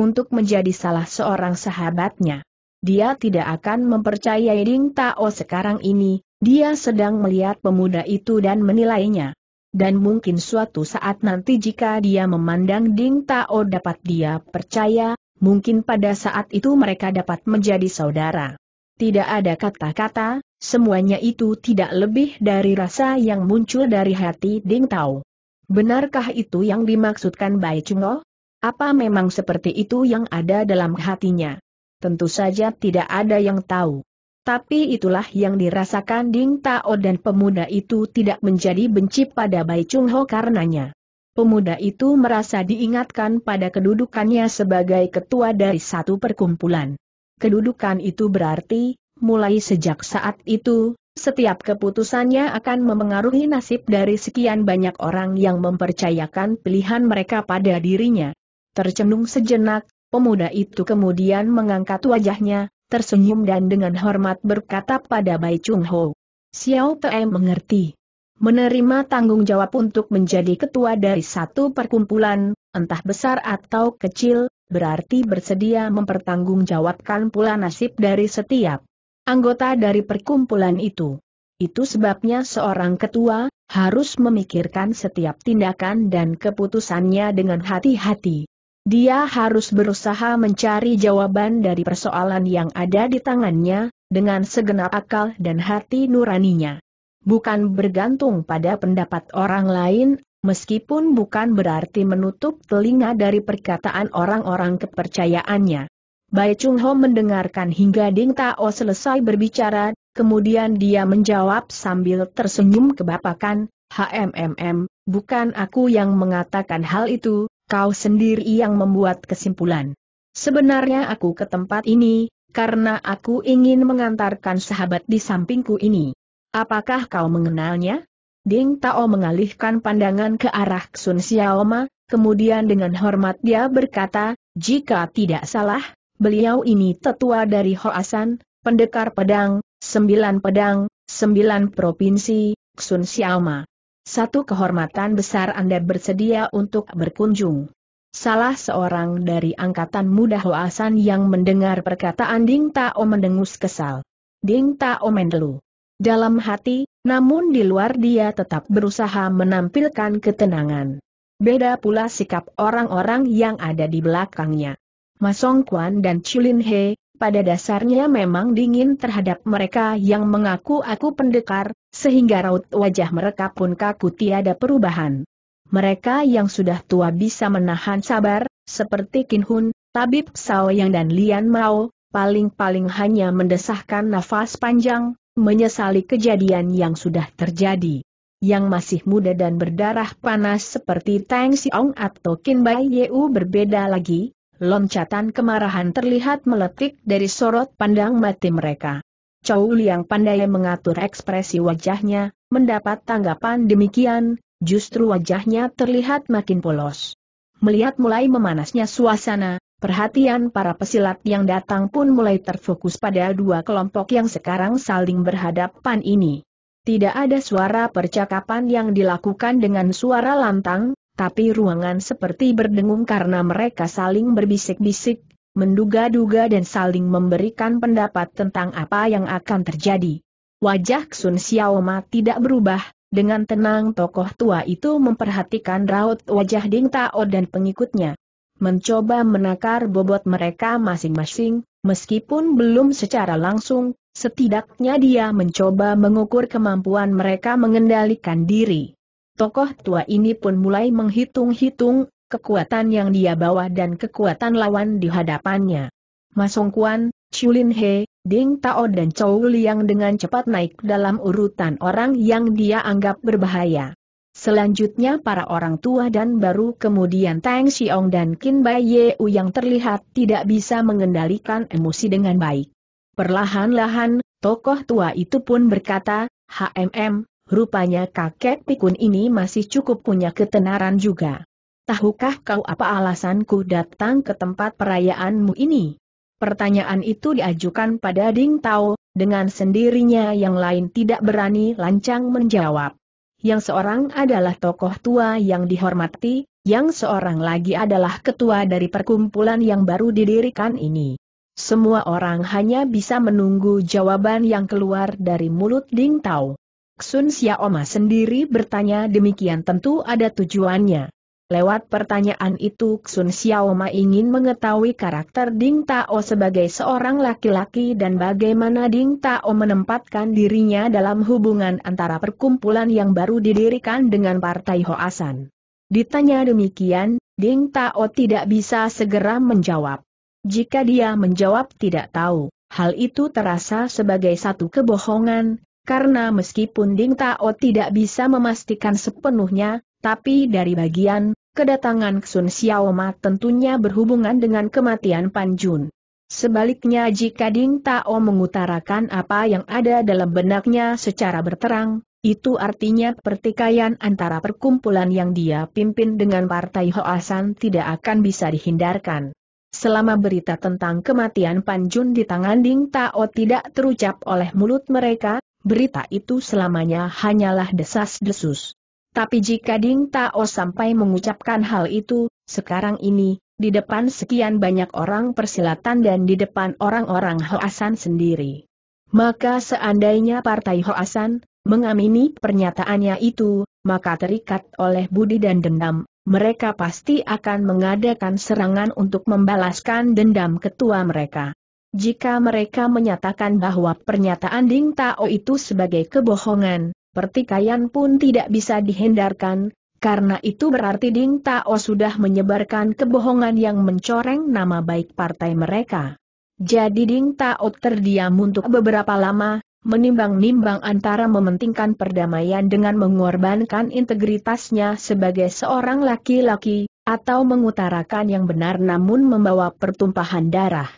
Speaker 1: Untuk menjadi salah seorang sahabatnya. Dia tidak akan mempercayai Ding Tao sekarang ini, dia sedang melihat pemuda itu dan menilainya. Dan mungkin suatu saat nanti jika dia memandang Ding Tao dapat dia percaya, mungkin pada saat itu mereka dapat menjadi saudara. Tidak ada kata-kata, semuanya itu tidak lebih dari rasa yang muncul dari hati Ding Tao. Benarkah itu yang dimaksudkan Bai Chungo? Apa memang seperti itu yang ada dalam hatinya? Tentu saja tidak ada yang tahu. Tapi itulah yang dirasakan Ding Tao dan pemuda itu tidak menjadi benci pada Bai Chung Ho karenanya. Pemuda itu merasa diingatkan pada kedudukannya sebagai ketua dari satu perkumpulan. Kedudukan itu berarti, mulai sejak saat itu, setiap keputusannya akan memengaruhi nasib dari sekian banyak orang yang mempercayakan pilihan mereka pada dirinya. Tercenung sejenak, pemuda itu kemudian mengangkat wajahnya, tersenyum dan dengan hormat berkata pada Bai Chung Ho. Xiao Te mengerti. Menerima tanggung jawab untuk menjadi ketua dari satu perkumpulan, entah besar atau kecil, berarti bersedia mempertanggungjawabkan pula nasib dari setiap anggota dari perkumpulan itu. Itu sebabnya seorang ketua harus memikirkan setiap tindakan dan keputusannya dengan hati-hati. Dia harus berusaha mencari jawaban dari persoalan yang ada di tangannya dengan segenap akal dan hati nuraninya. Bukan bergantung pada pendapat orang lain, meskipun bukan berarti menutup telinga dari perkataan orang-orang kepercayaannya. Bai Chung Ho mendengarkan hingga Ding Tao selesai berbicara, kemudian dia menjawab sambil tersenyum kebapakan, HMMM, bukan aku yang mengatakan hal itu, kau sendiri yang membuat kesimpulan. Sebenarnya aku ke tempat ini, karena aku ingin mengantarkan sahabat di sampingku ini. Apakah kau mengenalnya? Ding Tao mengalihkan pandangan ke arah Sun Xiaoma, kemudian dengan hormat dia berkata, jika tidak salah, beliau ini tetua dari Hoasan, pendekar pedang, sembilan pedang, sembilan provinsi, Xun Xiaoma. Satu kehormatan besar Anda bersedia untuk berkunjung. Salah seorang dari angkatan muda Hoasan yang mendengar perkataan Ding Tao mendengus kesal. Ding Tao mendelu. Dalam hati, namun di luar dia tetap berusaha menampilkan ketenangan. Beda pula sikap orang-orang yang ada di belakangnya. Masong Kwan dan Chulin He, pada dasarnya memang dingin terhadap mereka yang mengaku aku pendekar, sehingga raut wajah mereka pun kaku tiada perubahan. Mereka yang sudah tua bisa menahan sabar, seperti Kin Hun, Tabib Sao Yang dan Lian Mao, paling-paling hanya mendesahkan nafas panjang, menyesali kejadian yang sudah terjadi. Yang masih muda dan berdarah panas seperti Tang Siong atau Kin Bai Yeu berbeda lagi, Loncatan kemarahan terlihat meletik dari sorot pandang mati mereka. Chow Liang pandai mengatur ekspresi wajahnya, mendapat tanggapan demikian, justru wajahnya terlihat makin polos. Melihat mulai memanasnya suasana, perhatian para pesilat yang datang pun mulai terfokus pada dua kelompok yang sekarang saling berhadapan ini. Tidak ada suara percakapan yang dilakukan dengan suara lantang, tapi ruangan seperti berdengung karena mereka saling berbisik-bisik, menduga-duga dan saling memberikan pendapat tentang apa yang akan terjadi. Wajah Sun Xiaoma tidak berubah, dengan tenang tokoh tua itu memperhatikan raut wajah Ding Tao dan pengikutnya. Mencoba menakar bobot mereka masing-masing, meskipun belum secara langsung, setidaknya dia mencoba mengukur kemampuan mereka mengendalikan diri. Tokoh tua ini pun mulai menghitung-hitung kekuatan yang dia bawa dan kekuatan lawan di hadapannya. Masong Kuan, Chulin He, Ding Tao dan Chou Liang dengan cepat naik dalam urutan orang yang dia anggap berbahaya. Selanjutnya para orang tua dan baru kemudian Tang Xiong dan Qin Bai Yeu yang terlihat tidak bisa mengendalikan emosi dengan baik. Perlahan-lahan, tokoh tua itu pun berkata, HMM, Rupanya kakek pikun ini masih cukup punya ketenaran juga. Tahukah kau apa alasanku datang ke tempat perayaanmu ini? Pertanyaan itu diajukan pada Ding Tao, dengan sendirinya yang lain tidak berani lancang menjawab. Yang seorang adalah tokoh tua yang dihormati, yang seorang lagi adalah ketua dari perkumpulan yang baru didirikan ini. Semua orang hanya bisa menunggu jawaban yang keluar dari mulut Ding Tao. Sun Xiaoma sendiri bertanya demikian tentu ada tujuannya. Lewat pertanyaan itu Sun Xiaoma ingin mengetahui karakter Ding Tao sebagai seorang laki-laki dan bagaimana Ding Tao menempatkan dirinya dalam hubungan antara perkumpulan yang baru didirikan dengan Partai Hoasan. Ditanya demikian, Ding Tao tidak bisa segera menjawab. Jika dia menjawab tidak tahu, hal itu terasa sebagai satu kebohongan, karena meskipun Ding Tao tidak bisa memastikan sepenuhnya, tapi dari bagian, kedatangan Sun Xiaoma tentunya berhubungan dengan kematian Pan Jun. Sebaliknya jika Ding Tao mengutarakan apa yang ada dalam benaknya secara berterang, itu artinya pertikaian antara perkumpulan yang dia pimpin dengan Partai Hoasan tidak akan bisa dihindarkan. Selama berita tentang kematian Pan Jun di tangan Ding Tao tidak terucap oleh mulut mereka, berita itu selamanya hanyalah desas-desus. Tapi jika Ding Tao sampai mengucapkan hal itu, sekarang ini, di depan sekian banyak orang persilatan dan di depan orang-orang Hoasan sendiri. Maka seandainya Partai Hoasan mengamini pernyataannya itu, maka terikat oleh budi dan dendam, mereka pasti akan mengadakan serangan untuk membalaskan dendam ketua mereka. Jika mereka menyatakan bahwa pernyataan Ding Tao itu sebagai kebohongan, pertikaian pun tidak bisa dihindarkan, karena itu berarti Ding Tao sudah menyebarkan kebohongan yang mencoreng nama baik partai mereka. Jadi Ding Tao terdiam untuk beberapa lama, menimbang-nimbang antara mementingkan perdamaian dengan mengorbankan integritasnya sebagai seorang laki-laki, atau mengutarakan yang benar namun membawa pertumpahan darah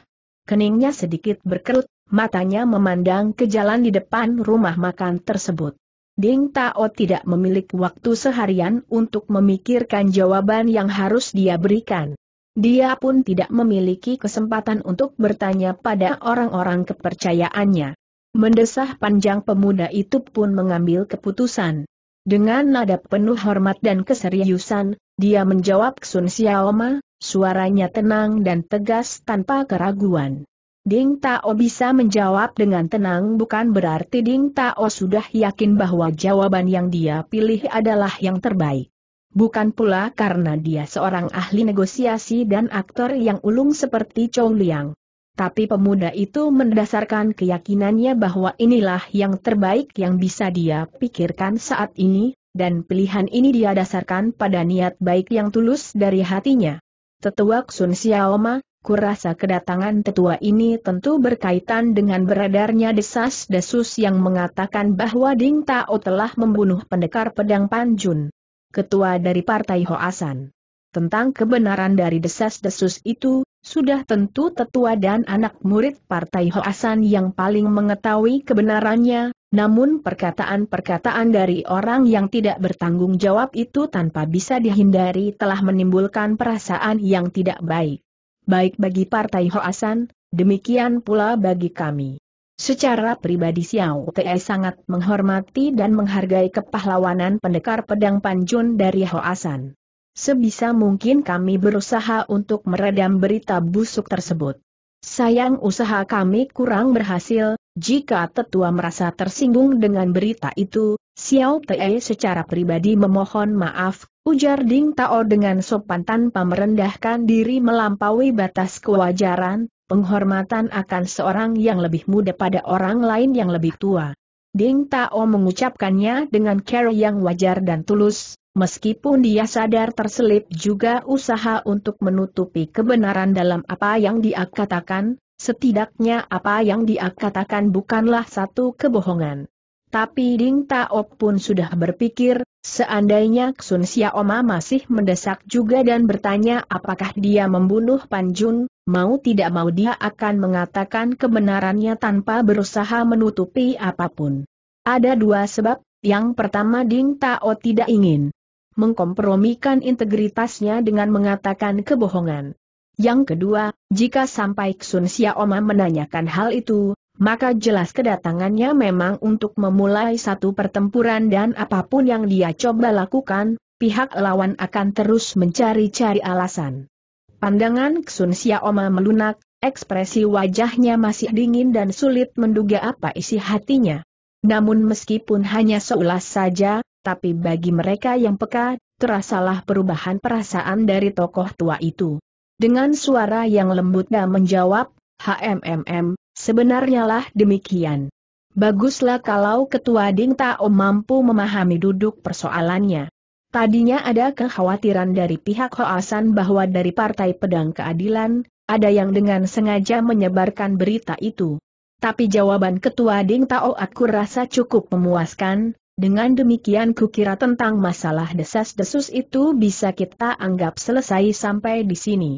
Speaker 1: keningnya sedikit berkerut, matanya memandang ke jalan di depan rumah makan tersebut. Ding Tao tidak memiliki waktu seharian untuk memikirkan jawaban yang harus dia berikan. Dia pun tidak memiliki kesempatan untuk bertanya pada orang-orang kepercayaannya. Mendesah panjang pemuda itu pun mengambil keputusan. Dengan nada penuh hormat dan keseriusan, dia menjawab Sun Xiaoma, suaranya tenang dan tegas tanpa keraguan. Ding Tao bisa menjawab dengan tenang bukan berarti Ding Tao sudah yakin bahwa jawaban yang dia pilih adalah yang terbaik. Bukan pula karena dia seorang ahli negosiasi dan aktor yang ulung seperti Chong Liang. Tapi pemuda itu mendasarkan keyakinannya bahwa inilah yang terbaik yang bisa dia pikirkan saat ini, dan pilihan ini dia dasarkan pada niat baik yang tulus dari hatinya. Tetua Sun Xiaoma, kurasa kedatangan tetua ini tentu berkaitan dengan beredarnya desas-desus yang mengatakan bahwa Ding Tao telah membunuh pendekar pedang Panjun, ketua dari Partai Hoasan. Tentang kebenaran dari desas-desus itu, sudah tentu tetua dan anak murid Partai Hoasan yang paling mengetahui kebenarannya, namun perkataan-perkataan dari orang yang tidak bertanggung jawab itu tanpa bisa dihindari telah menimbulkan perasaan yang tidak baik. Baik bagi Partai Hoasan, demikian pula bagi kami. Secara pribadi Xiao Te sangat menghormati dan menghargai kepahlawanan pendekar pedang Panjun dari Hoasan. Sebisa mungkin kami berusaha untuk meredam berita busuk tersebut. Sayang usaha kami kurang berhasil, jika tetua merasa tersinggung dengan berita itu, Xiao Te secara pribadi memohon maaf, ujar Ding Tao dengan sopan tanpa merendahkan diri melampaui batas kewajaran, penghormatan akan seorang yang lebih muda pada orang lain yang lebih tua. Ding Tao mengucapkannya dengan cara yang wajar dan tulus, meskipun dia sadar terselip juga usaha untuk menutupi kebenaran dalam apa yang dia katakan, Setidaknya apa yang dia katakan bukanlah satu kebohongan. Tapi Ding Taop pun sudah berpikir, seandainya Sun Xiaoma masih mendesak juga dan bertanya apakah dia membunuh Pan Jun, mau tidak mau dia akan mengatakan kebenarannya tanpa berusaha menutupi apapun. Ada dua sebab, yang pertama Ding Tao tidak ingin mengkompromikan integritasnya dengan mengatakan kebohongan. Yang kedua, jika sampai Ksun Xiaoma menanyakan hal itu, maka jelas kedatangannya memang untuk memulai satu pertempuran dan apapun yang dia coba lakukan, pihak lawan akan terus mencari-cari alasan. Pandangan Ksun Xiaoma melunak, ekspresi wajahnya masih dingin dan sulit menduga apa isi hatinya. Namun meskipun hanya seulas saja, tapi bagi mereka yang peka, terasalah perubahan perasaan dari tokoh tua itu. Dengan suara yang lembut dan menjawab, HMMM, sebenarnya lah demikian. Baguslah kalau Ketua Ding Tao mampu memahami duduk persoalannya. Tadinya ada kekhawatiran dari pihak Hoasan bahwa dari Partai Pedang Keadilan, ada yang dengan sengaja menyebarkan berita itu. Tapi jawaban Ketua Ding Tao aku rasa cukup memuaskan, dengan demikian kukira tentang masalah desas-desus itu bisa kita anggap selesai sampai di sini.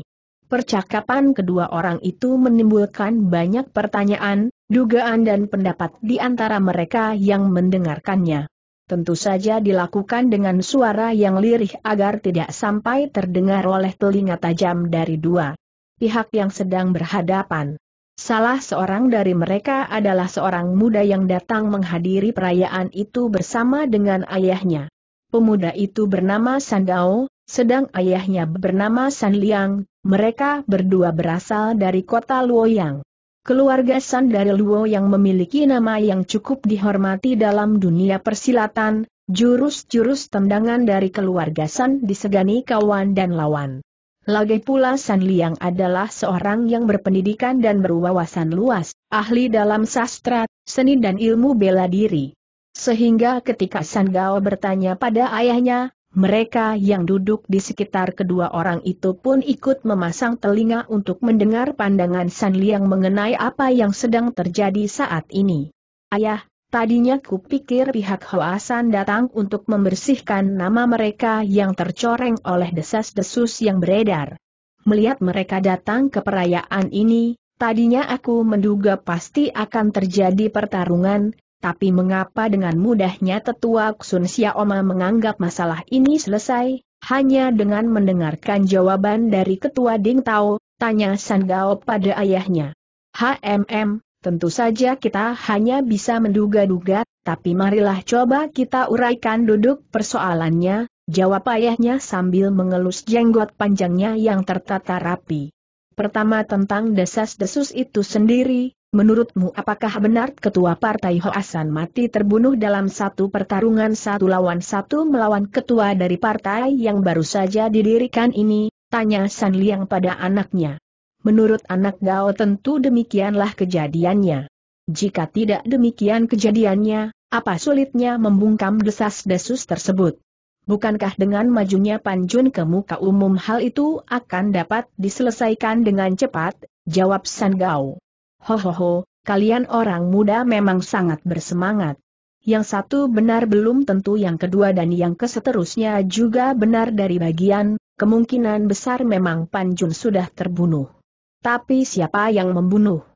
Speaker 1: Percakapan kedua orang itu menimbulkan banyak pertanyaan, dugaan dan pendapat di antara mereka yang mendengarkannya. Tentu saja dilakukan dengan suara yang lirih agar tidak sampai terdengar oleh telinga tajam dari dua pihak yang sedang berhadapan. Salah seorang dari mereka adalah seorang muda yang datang menghadiri perayaan itu bersama dengan ayahnya. Pemuda itu bernama Sandao, sedang ayahnya bernama San Liang, mereka berdua berasal dari kota Luoyang. Keluarga San dari Luo yang memiliki nama yang cukup dihormati dalam dunia persilatan, jurus-jurus tendangan dari keluarga San disegani kawan dan lawan. Lagi pula San Liang adalah seorang yang berpendidikan dan berwawasan luas, ahli dalam sastra, seni dan ilmu bela diri. Sehingga ketika San Gao bertanya pada ayahnya, mereka yang duduk di sekitar kedua orang itu pun ikut memasang telinga untuk mendengar pandangan San Liang mengenai apa yang sedang terjadi saat ini. Ayah, tadinya kupikir pihak Hoasan datang untuk membersihkan nama mereka yang tercoreng oleh desas-desus yang beredar. Melihat mereka datang ke perayaan ini, tadinya aku menduga pasti akan terjadi pertarungan, tapi mengapa dengan mudahnya tetua Ksun Xiaoma menganggap masalah ini selesai? Hanya dengan mendengarkan jawaban dari ketua Ding Tao, tanya San Gao pada ayahnya. HMM, tentu saja kita hanya bisa menduga-duga, tapi marilah coba kita uraikan duduk persoalannya, jawab ayahnya sambil mengelus jenggot panjangnya yang tertata rapi. Pertama tentang desas-desus itu sendiri, Menurutmu apakah benar ketua partai Hoasan mati terbunuh dalam satu pertarungan satu lawan satu melawan ketua dari partai yang baru saja didirikan ini? Tanya San Liang pada anaknya. Menurut anak Gao tentu demikianlah kejadiannya. Jika tidak demikian kejadiannya, apa sulitnya membungkam desas-desus tersebut? Bukankah dengan majunya Panjun ke muka umum hal itu akan dapat diselesaikan dengan cepat? Jawab San Gao. Hohoho, kalian orang muda memang sangat bersemangat. Yang satu benar belum tentu yang kedua dan yang keseterusnya juga benar dari bagian, kemungkinan besar memang Panjun sudah terbunuh. Tapi siapa yang membunuh?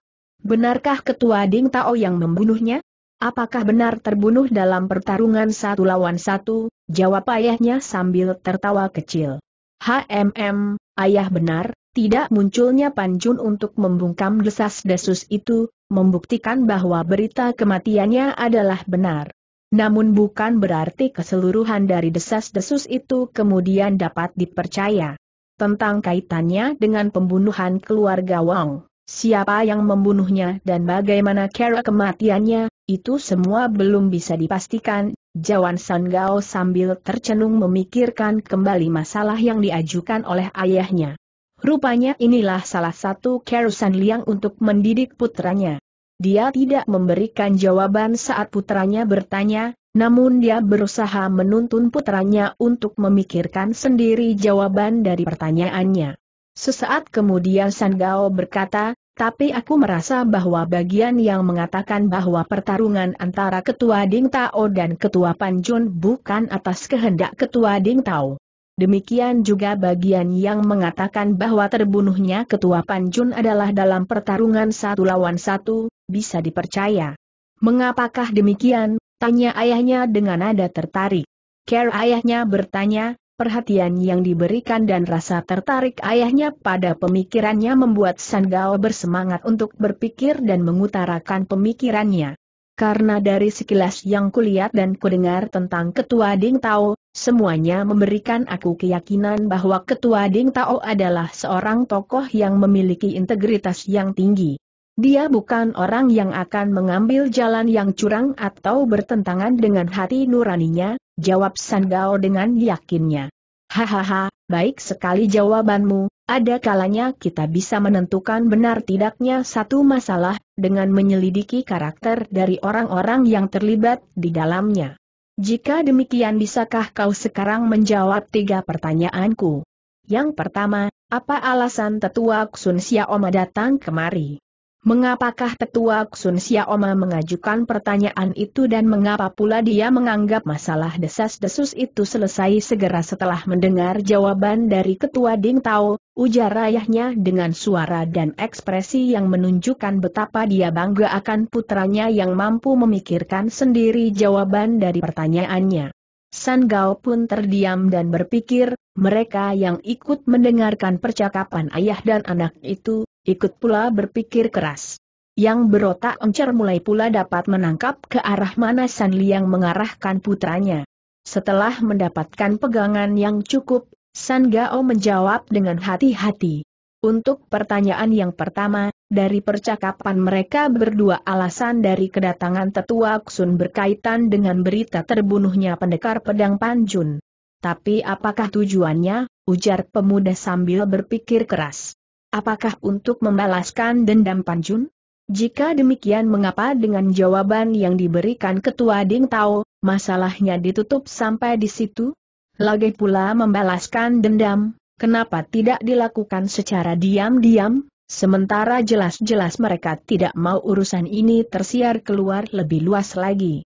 Speaker 1: Benarkah ketua Ding Tao yang membunuhnya? Apakah benar terbunuh dalam pertarungan satu lawan satu? Jawab ayahnya sambil tertawa kecil. HMM, ayah benar, tidak munculnya Panjun untuk membungkam desas-desus itu, membuktikan bahwa berita kematiannya adalah benar. Namun bukan berarti keseluruhan dari desas-desus itu kemudian dapat dipercaya. Tentang kaitannya dengan pembunuhan keluarga Wang, siapa yang membunuhnya dan bagaimana cara kematiannya, itu semua belum bisa dipastikan, Jawan San Gao sambil tercenung memikirkan kembali masalah yang diajukan oleh ayahnya. Rupanya inilah salah satu kerusan Liang untuk mendidik putranya. Dia tidak memberikan jawaban saat putranya bertanya, namun dia berusaha menuntun putranya untuk memikirkan sendiri jawaban dari pertanyaannya. Sesaat kemudian San Gao berkata, tapi aku merasa bahwa bagian yang mengatakan bahwa pertarungan antara Ketua Ding Tao dan Ketua Panjun bukan atas kehendak Ketua Ding Tao. Demikian juga bagian yang mengatakan bahwa terbunuhnya Ketua Panjun adalah dalam pertarungan satu lawan satu, bisa dipercaya. Mengapakah demikian? Tanya ayahnya dengan nada tertarik. Care ayahnya bertanya, perhatian yang diberikan dan rasa tertarik ayahnya pada pemikirannya membuat Sanggao bersemangat untuk berpikir dan mengutarakan pemikirannya. Karena dari sekilas yang kulihat dan kudengar tentang Ketua Ding Tao, Semuanya memberikan aku keyakinan bahwa Ketua Ding Tao adalah seorang tokoh yang memiliki integritas yang tinggi. Dia bukan orang yang akan mengambil jalan yang curang atau bertentangan dengan hati nuraninya, jawab Sandao dengan yakinnya. Hahaha, baik sekali jawabanmu, ada kalanya kita bisa menentukan benar tidaknya satu masalah, dengan menyelidiki karakter dari orang-orang yang terlibat di dalamnya. Jika demikian bisakah kau sekarang menjawab tiga pertanyaanku? Yang pertama, apa alasan tetua Sun Xiaoma datang kemari? Mengapakah tetua Ksun Xiaoma mengajukan pertanyaan itu dan mengapa pula dia menganggap masalah desas-desus itu selesai segera setelah mendengar jawaban dari ketua Ding Tao, ujar ayahnya dengan suara dan ekspresi yang menunjukkan betapa dia bangga akan putranya yang mampu memikirkan sendiri jawaban dari pertanyaannya. San Gao pun terdiam dan berpikir, mereka yang ikut mendengarkan percakapan ayah dan anak itu, ikut pula berpikir keras. Yang berotak encer mulai pula dapat menangkap ke arah mana San Liang mengarahkan putranya. Setelah mendapatkan pegangan yang cukup, San Gao menjawab dengan hati-hati. Untuk pertanyaan yang pertama, dari percakapan mereka berdua alasan dari kedatangan tetua Ksun berkaitan dengan berita terbunuhnya pendekar pedang Panjun. Tapi apakah tujuannya, ujar pemuda sambil berpikir keras. Apakah untuk membalaskan dendam Panjun? Jika demikian mengapa dengan jawaban yang diberikan ketua Ding Tao, masalahnya ditutup sampai di situ? Lagi pula membalaskan dendam, Kenapa tidak dilakukan secara diam-diam, sementara jelas-jelas mereka tidak mau urusan ini tersiar keluar lebih luas lagi?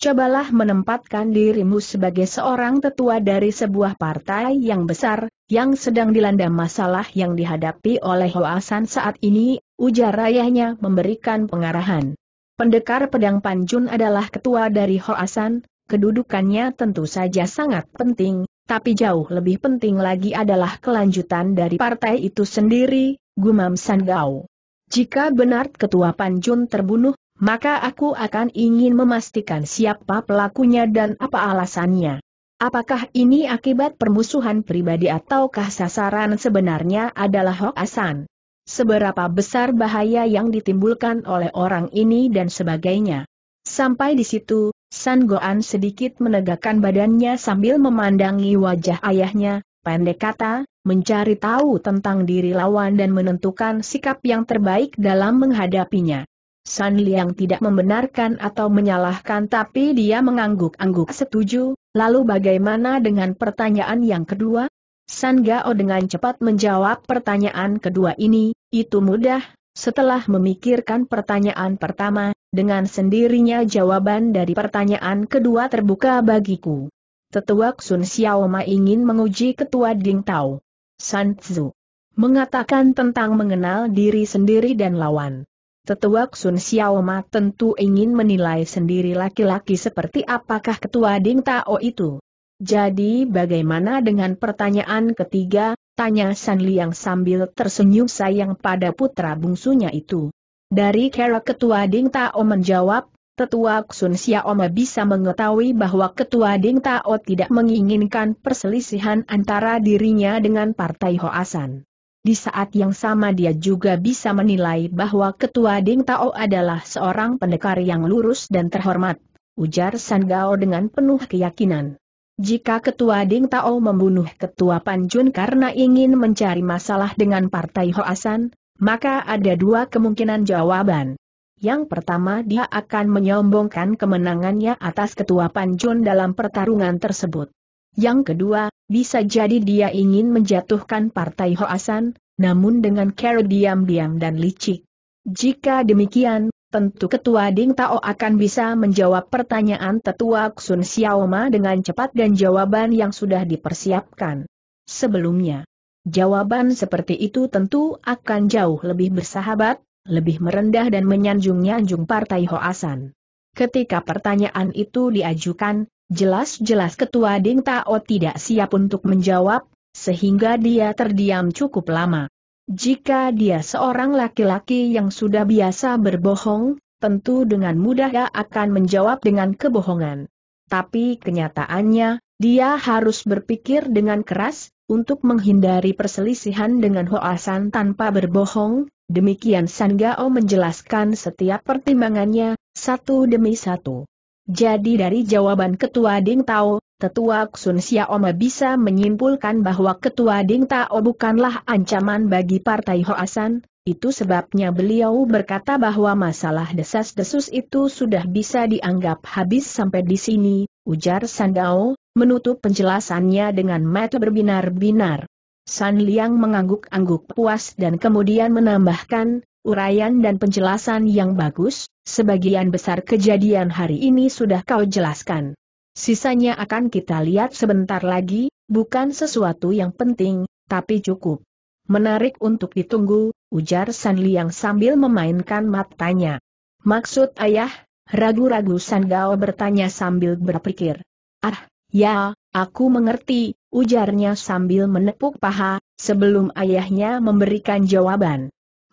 Speaker 1: Cobalah menempatkan dirimu sebagai seorang tetua dari sebuah partai yang besar, yang sedang dilanda masalah yang dihadapi oleh Hoasan saat ini, ujar Rayahnya memberikan pengarahan. Pendekar Pedang Panjun adalah ketua dari Hoasan, kedudukannya tentu saja sangat penting, tapi jauh lebih penting lagi adalah kelanjutan dari partai itu sendiri, gumam Sanggau. Jika benar ketua Panjun terbunuh, maka aku akan ingin memastikan siapa pelakunya dan apa alasannya. Apakah ini akibat permusuhan pribadi ataukah sasaran sebenarnya adalah Hok Asan? Seberapa besar bahaya yang ditimbulkan oleh orang ini dan sebagainya. Sampai di situ, San Goan sedikit menegakkan badannya sambil memandangi wajah ayahnya, pendek kata, mencari tahu tentang diri lawan dan menentukan sikap yang terbaik dalam menghadapinya. San Liang tidak membenarkan atau menyalahkan tapi dia mengangguk-angguk setuju, lalu bagaimana dengan pertanyaan yang kedua? San Gao dengan cepat menjawab pertanyaan kedua ini, itu mudah, setelah memikirkan pertanyaan pertama, dengan sendirinya jawaban dari pertanyaan kedua terbuka bagiku. Tetua Sun Xiaoma ingin menguji Ketua Ding Tao. San Tzu. Mengatakan tentang mengenal diri sendiri dan lawan. Tetua Sun Xiaoma tentu ingin menilai sendiri laki-laki seperti apakah Ketua Ding Tao itu. Jadi bagaimana dengan pertanyaan ketiga, Tanya San Liang sambil tersenyum sayang pada putra bungsunya itu. Dari kera ketua Ding Tao menjawab, Tetua Ksun Xiaoma bisa mengetahui bahwa ketua Ding Tao tidak menginginkan perselisihan antara dirinya dengan Partai Hoasan. Di saat yang sama dia juga bisa menilai bahwa ketua Ding Tao adalah seorang pendekar yang lurus dan terhormat, ujar San Gao dengan penuh keyakinan. Jika Ketua Ding Tao membunuh Ketua Panjun karena ingin mencari masalah dengan Partai Hoasan, maka ada dua kemungkinan jawaban. Yang pertama dia akan menyombongkan kemenangannya atas Ketua Panjun dalam pertarungan tersebut. Yang kedua, bisa jadi dia ingin menjatuhkan Partai Hoasan, namun dengan cara diam-diam dan licik. Jika demikian, tentu Ketua Ding Tao akan bisa menjawab pertanyaan Tetua Sun Xiaoma dengan cepat dan jawaban yang sudah dipersiapkan. Sebelumnya, jawaban seperti itu tentu akan jauh lebih bersahabat, lebih merendah dan menyanjungnya nyanjung Partai Hoasan. Ketika pertanyaan itu diajukan, jelas-jelas Ketua Ding Tao tidak siap untuk menjawab, sehingga dia terdiam cukup lama. Jika dia seorang laki-laki yang sudah biasa berbohong, tentu dengan mudah dia akan menjawab dengan kebohongan. Tapi kenyataannya, dia harus berpikir dengan keras, untuk menghindari perselisihan dengan Hoasan tanpa berbohong, demikian Sanggao menjelaskan setiap pertimbangannya, satu demi satu. Jadi dari jawaban Ketua Ding Tao, Tetua Ksun Xiaoma bisa menyimpulkan bahwa Ketua Ding Tao bukanlah ancaman bagi Partai Hoasan, itu sebabnya beliau berkata bahwa masalah desas-desus itu sudah bisa dianggap habis sampai di sini, ujar Sandao, menutup penjelasannya dengan mata berbinar-binar. San Liang mengangguk-angguk puas dan kemudian menambahkan, uraian dan penjelasan yang bagus, sebagian besar kejadian hari ini sudah kau jelaskan. Sisanya akan kita lihat sebentar lagi, bukan sesuatu yang penting, tapi cukup. Menarik untuk ditunggu, ujar San Liang sambil memainkan matanya. Maksud ayah, ragu-ragu San Gao bertanya sambil berpikir. Ah, ya, aku mengerti, ujarnya sambil menepuk paha, sebelum ayahnya memberikan jawaban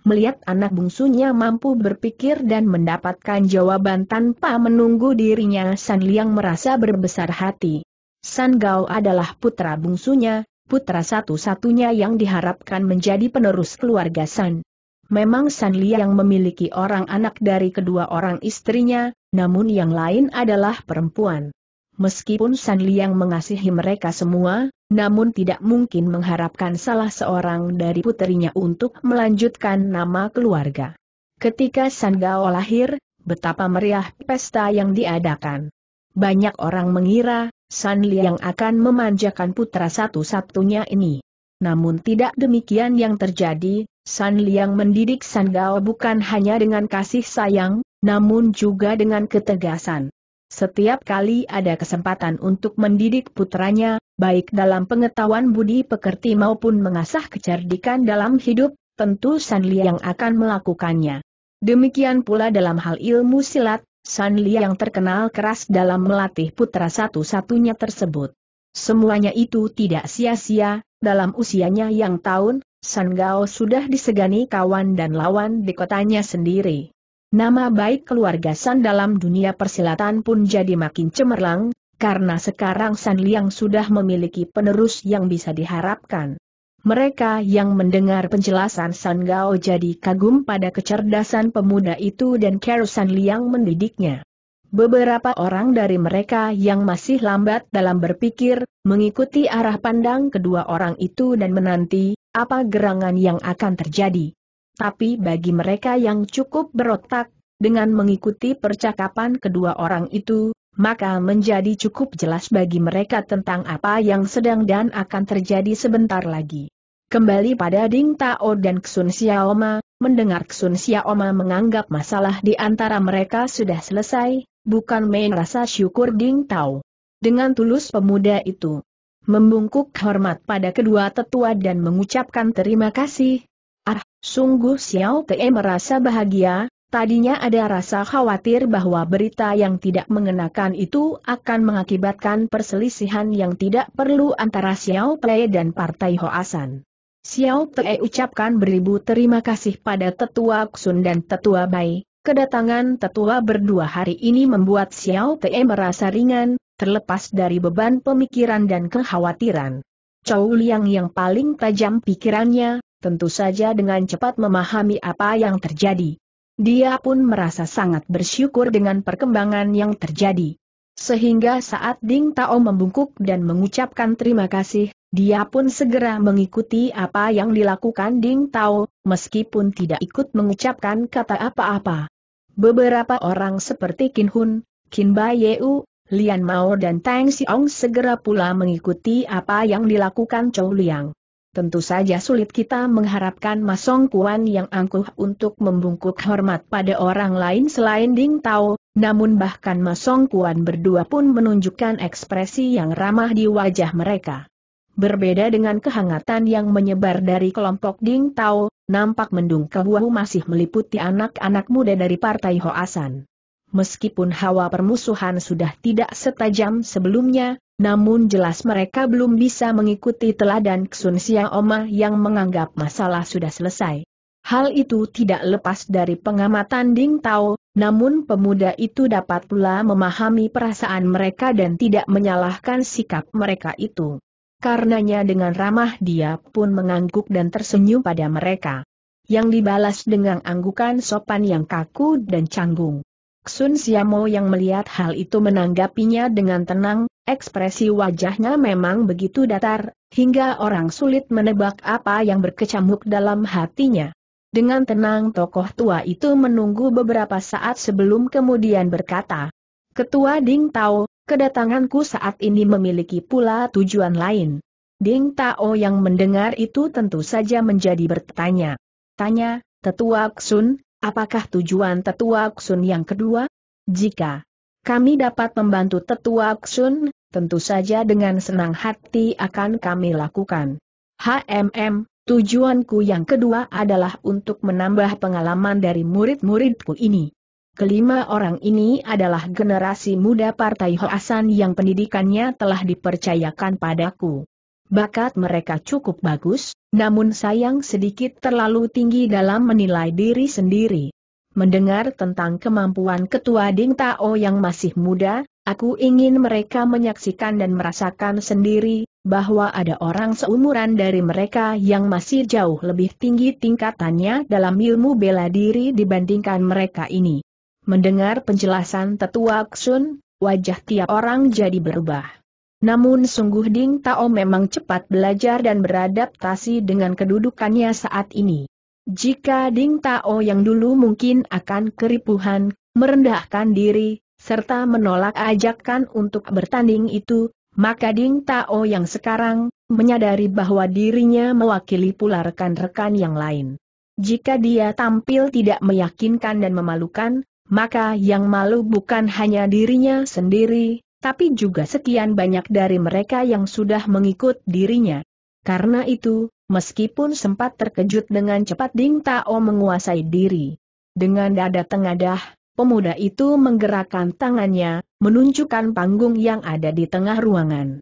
Speaker 1: melihat anak bungsunya mampu berpikir dan mendapatkan jawaban tanpa menunggu dirinya San Liang merasa berbesar hati. San Gao adalah putra bungsunya, putra satu-satunya yang diharapkan menjadi penerus keluarga San. Memang San Liang memiliki orang anak dari kedua orang istrinya, namun yang lain adalah perempuan. Meskipun San Liang mengasihi mereka semua, namun tidak mungkin mengharapkan salah seorang dari putrinya untuk melanjutkan nama keluarga. Ketika San Gao lahir, betapa meriah pesta yang diadakan. Banyak orang mengira, San Liang akan memanjakan putra satu-satunya ini. Namun tidak demikian yang terjadi, San Liang mendidik San Gao bukan hanya dengan kasih sayang, namun juga dengan ketegasan. Setiap kali ada kesempatan untuk mendidik putranya, baik dalam pengetahuan budi pekerti maupun mengasah kecerdikan dalam hidup, tentu San yang akan melakukannya. Demikian pula dalam hal ilmu silat, San yang terkenal keras dalam melatih putra satu-satunya tersebut. Semuanya itu tidak sia-sia, dalam usianya yang tahun, San Gao sudah disegani kawan dan lawan di kotanya sendiri. Nama baik keluarga San dalam dunia persilatan pun jadi makin cemerlang, karena sekarang San Liang sudah memiliki penerus yang bisa diharapkan. Mereka yang mendengar penjelasan San Gao jadi kagum pada kecerdasan pemuda itu dan care San Liang mendidiknya. Beberapa orang dari mereka yang masih lambat dalam berpikir, mengikuti arah pandang kedua orang itu dan menanti, apa gerangan yang akan terjadi tapi bagi mereka yang cukup berotak, dengan mengikuti percakapan kedua orang itu, maka menjadi cukup jelas bagi mereka tentang apa yang sedang dan akan terjadi sebentar lagi. Kembali pada Ding Tao dan Ksun Xiaoma, mendengar Ksun Xiaoma menganggap masalah di antara mereka sudah selesai, bukan main rasa syukur Ding Tao. Dengan tulus pemuda itu, membungkuk hormat pada kedua tetua dan mengucapkan terima kasih, Ah, sungguh Xiao Te merasa bahagia, tadinya ada rasa khawatir bahwa berita yang tidak mengenakan itu akan mengakibatkan perselisihan yang tidak perlu antara Xiao Te dan Partai Hoasan. Xiao Te ucapkan beribu terima kasih pada Tetua Ksun dan Tetua Bai. Kedatangan tetua berdua hari ini membuat Xiao Te merasa ringan, terlepas dari beban pemikiran dan kekhawatiran. Chow Liang yang paling tajam pikirannya, tentu saja dengan cepat memahami apa yang terjadi. Dia pun merasa sangat bersyukur dengan perkembangan yang terjadi. Sehingga saat Ding Tao membungkuk dan mengucapkan terima kasih, dia pun segera mengikuti apa yang dilakukan Ding Tao, meskipun tidak ikut mengucapkan kata apa-apa. Beberapa orang seperti Kin Hun, Kin Bai Yeu, Lian Mao dan Tang Xiong segera pula mengikuti apa yang dilakukan Chou Liang. Tentu saja sulit kita mengharapkan Masong Kuan yang angkuh untuk membungkuk hormat pada orang lain selain Ding Tao, namun bahkan Masong Kuan berdua pun menunjukkan ekspresi yang ramah di wajah mereka. Berbeda dengan kehangatan yang menyebar dari kelompok Ding Tao, nampak mendung kebuahu masih meliputi anak-anak muda dari Partai Hoasan. Meskipun hawa permusuhan sudah tidak setajam sebelumnya, namun jelas mereka belum bisa mengikuti teladan Ksun Sia Oma yang menganggap masalah sudah selesai. Hal itu tidak lepas dari pengamatan Ding Tao, namun pemuda itu dapat pula memahami perasaan mereka dan tidak menyalahkan sikap mereka itu. Karenanya dengan ramah dia pun mengangguk dan tersenyum pada mereka. Yang dibalas dengan anggukan sopan yang kaku dan canggung. Sun Siamo yang melihat hal itu menanggapinya dengan tenang, ekspresi wajahnya memang begitu datar, hingga orang sulit menebak apa yang berkecamuk dalam hatinya. Dengan tenang tokoh tua itu menunggu beberapa saat sebelum kemudian berkata, Ketua Ding Tao, kedatanganku saat ini memiliki pula tujuan lain. Ding Tao yang mendengar itu tentu saja menjadi bertanya. Tanya, Tetua Xun?" Apakah tujuan tetua Ksun yang kedua? Jika kami dapat membantu tetua Ksun, tentu saja dengan senang hati akan kami lakukan. HMM, tujuanku yang kedua adalah untuk menambah pengalaman dari murid-muridku ini. Kelima orang ini adalah generasi muda Partai Hoasan yang pendidikannya telah dipercayakan padaku. Bakat mereka cukup bagus, namun sayang sedikit terlalu tinggi dalam menilai diri sendiri. Mendengar tentang kemampuan ketua Ding Tao yang masih muda, aku ingin mereka menyaksikan dan merasakan sendiri, bahwa ada orang seumuran dari mereka yang masih jauh lebih tinggi tingkatannya dalam ilmu bela diri dibandingkan mereka ini. Mendengar penjelasan tetua Ksun, wajah tiap orang jadi berubah. Namun sungguh Ding Tao memang cepat belajar dan beradaptasi dengan kedudukannya saat ini. Jika Ding Tao yang dulu mungkin akan keripuhan, merendahkan diri, serta menolak ajakan untuk bertanding itu, maka Ding Tao yang sekarang, menyadari bahwa dirinya mewakili pula rekan-rekan yang lain. Jika dia tampil tidak meyakinkan dan memalukan, maka yang malu bukan hanya dirinya sendiri, tapi juga sekian banyak dari mereka yang sudah mengikut dirinya. Karena itu, meskipun sempat terkejut dengan cepat Ding Tao menguasai diri. Dengan dada tengadah, pemuda itu menggerakkan tangannya, menunjukkan panggung yang ada di tengah ruangan.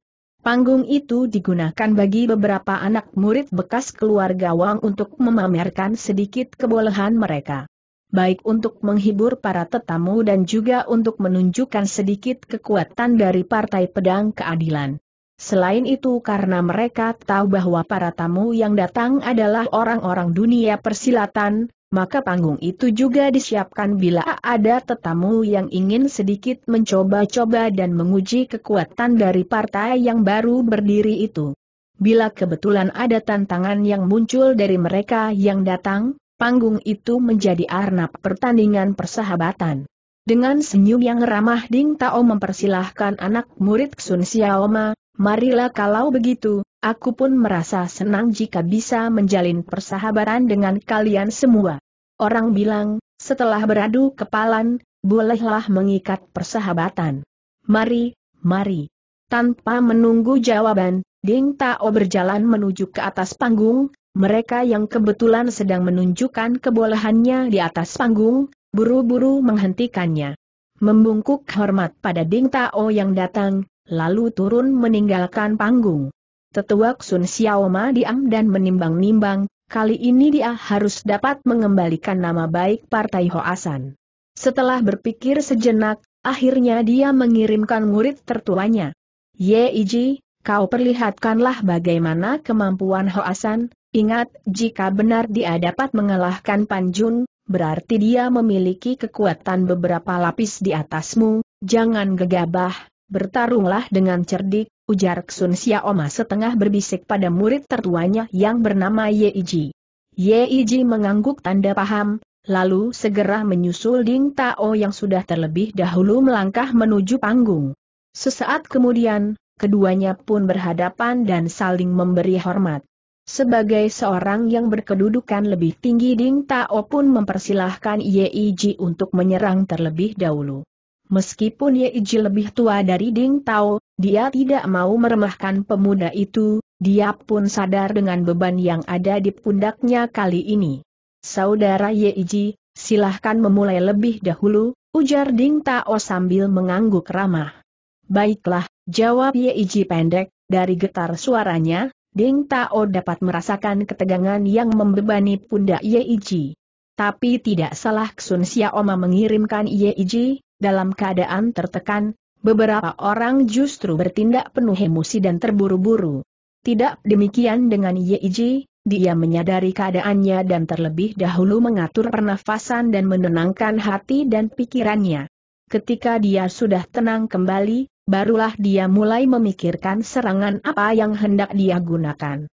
Speaker 1: Panggung itu digunakan bagi beberapa anak murid bekas keluarga Wang untuk memamerkan sedikit kebolehan mereka baik untuk menghibur para tetamu dan juga untuk menunjukkan sedikit kekuatan dari Partai Pedang Keadilan. Selain itu karena mereka tahu bahwa para tamu yang datang adalah orang-orang dunia persilatan, maka panggung itu juga disiapkan bila ada tetamu yang ingin sedikit mencoba-coba dan menguji kekuatan dari partai yang baru berdiri itu. Bila kebetulan ada tantangan yang muncul dari mereka yang datang, panggung itu menjadi arnab pertandingan persahabatan. Dengan senyum yang ramah Ding Tao mempersilahkan anak murid Sun Xiaoma, marilah kalau begitu, aku pun merasa senang jika bisa menjalin persahabatan dengan kalian semua. Orang bilang, setelah beradu kepalan, bolehlah mengikat persahabatan. Mari, mari. Tanpa menunggu jawaban, Ding Tao berjalan menuju ke atas panggung, mereka yang kebetulan sedang menunjukkan kebolehannya di atas panggung, buru-buru menghentikannya. Membungkuk hormat pada Ding Tao yang datang, lalu turun meninggalkan panggung. Tetua Sun Xiaoma diam dan menimbang-nimbang, kali ini dia harus dapat mengembalikan nama baik Partai Hoasan. Setelah berpikir sejenak, akhirnya dia mengirimkan murid tertuanya. Ye Iji, kau perlihatkanlah bagaimana kemampuan Hoasan, Ingat, jika benar dia dapat mengalahkan Panjun, berarti dia memiliki kekuatan beberapa lapis di atasmu, jangan gegabah, bertarunglah dengan cerdik, ujar Sun Xiaoma setengah berbisik pada murid tertuanya yang bernama Yeiji. Yeiji mengangguk tanda paham, lalu segera menyusul Ding Tao yang sudah terlebih dahulu melangkah menuju panggung. Sesaat kemudian, keduanya pun berhadapan dan saling memberi hormat. Sebagai seorang yang berkedudukan lebih tinggi Ding Tao pun mempersilahkan Yeiji untuk menyerang terlebih dahulu. Meskipun Yeiji lebih tua dari Ding Tao, dia tidak mau meremahkan pemuda itu, dia pun sadar dengan beban yang ada di pundaknya kali ini. Saudara Yeiji, silahkan memulai lebih dahulu, ujar Ding Tao sambil mengangguk ramah. Baiklah, jawab Yeiji pendek, dari getar suaranya, Ding Tao dapat merasakan ketegangan yang membebani pundak Yeiji. Tapi tidak salah Sun Xiaoma mengirimkan Yeiji, dalam keadaan tertekan, beberapa orang justru bertindak penuh emosi dan terburu-buru. Tidak demikian dengan Yeiji, dia menyadari keadaannya dan terlebih dahulu mengatur pernafasan dan menenangkan hati dan pikirannya. Ketika dia sudah tenang kembali, barulah dia mulai memikirkan serangan apa yang hendak dia gunakan.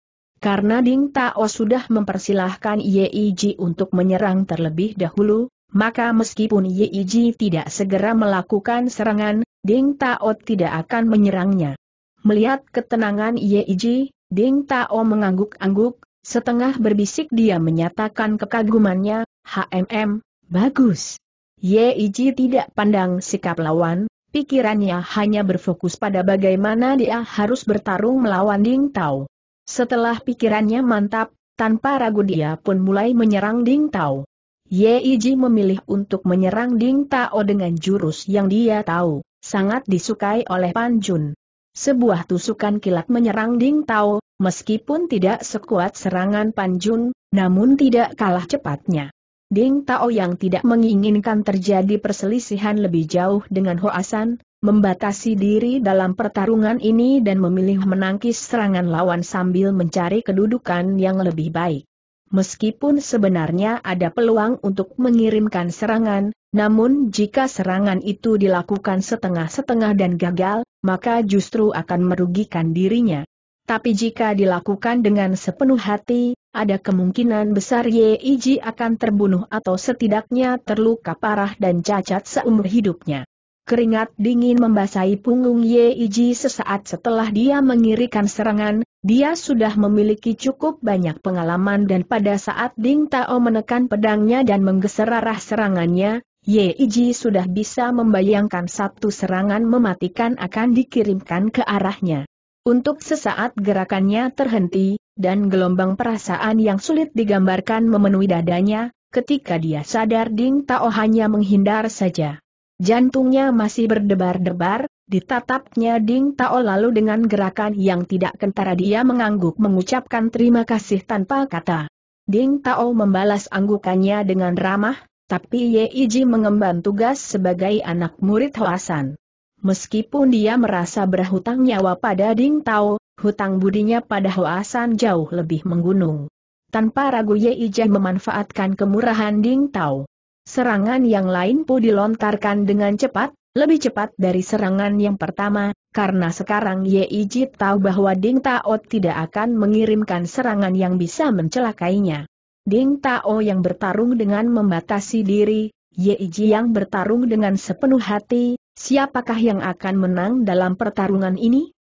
Speaker 1: Karena Ding Tao sudah mempersilahkan Yeiji untuk menyerang terlebih dahulu, maka meskipun Yeiji tidak segera melakukan serangan, Ding Tao tidak akan menyerangnya. Melihat ketenangan Yeiji, Ding Tao mengangguk-angguk, setengah berbisik dia menyatakan kekagumannya, HMM, bagus. Yeiji tidak pandang sikap lawan, Pikirannya hanya berfokus pada bagaimana dia harus bertarung melawan Ding Tao. Setelah pikirannya mantap, tanpa ragu dia pun mulai menyerang Ding Tao. Ye Iji memilih untuk menyerang Ding Tao dengan jurus yang dia tahu, sangat disukai oleh Pan Jun. Sebuah tusukan kilat menyerang Ding Tao, meskipun tidak sekuat serangan Pan Jun, namun tidak kalah cepatnya. Ding Tao yang tidak menginginkan terjadi perselisihan lebih jauh dengan Hoasan, membatasi diri dalam pertarungan ini dan memilih menangkis serangan lawan sambil mencari kedudukan yang lebih baik. Meskipun sebenarnya ada peluang untuk mengirimkan serangan, namun jika serangan itu dilakukan setengah-setengah dan gagal, maka justru akan merugikan dirinya. Tapi jika dilakukan dengan sepenuh hati, ada kemungkinan besar Ye Iji akan terbunuh atau setidaknya terluka parah dan cacat seumur hidupnya. Keringat dingin membasahi punggung Ye Iji sesaat setelah dia mengirikan serangan, dia sudah memiliki cukup banyak pengalaman dan pada saat Ding Tao menekan pedangnya dan menggeser arah serangannya, Ye Iji sudah bisa membayangkan satu serangan mematikan akan dikirimkan ke arahnya. Untuk sesaat gerakannya terhenti, dan gelombang perasaan yang sulit digambarkan memenuhi dadanya, ketika dia sadar Ding Tao hanya menghindar saja. Jantungnya masih berdebar-debar, ditatapnya Ding Tao lalu dengan gerakan yang tidak kentara dia mengangguk mengucapkan terima kasih tanpa kata. Ding Tao membalas anggukannya dengan ramah, tapi Ye Iji mengemban tugas sebagai anak murid Hoasan. Meskipun dia merasa berhutang nyawa pada Ding Tao, hutang budinya pada Hoasan jauh lebih menggunung. Tanpa ragu Ye Ijah memanfaatkan kemurahan Ding Tao. Serangan yang lain pun dilontarkan dengan cepat, lebih cepat dari serangan yang pertama, karena sekarang Ye Iji tahu bahwa Ding Tao tidak akan mengirimkan serangan yang bisa mencelakainya. Ding Tao yang bertarung dengan membatasi diri, Ye Iji yang bertarung dengan sepenuh hati, siapakah yang akan menang dalam pertarungan ini?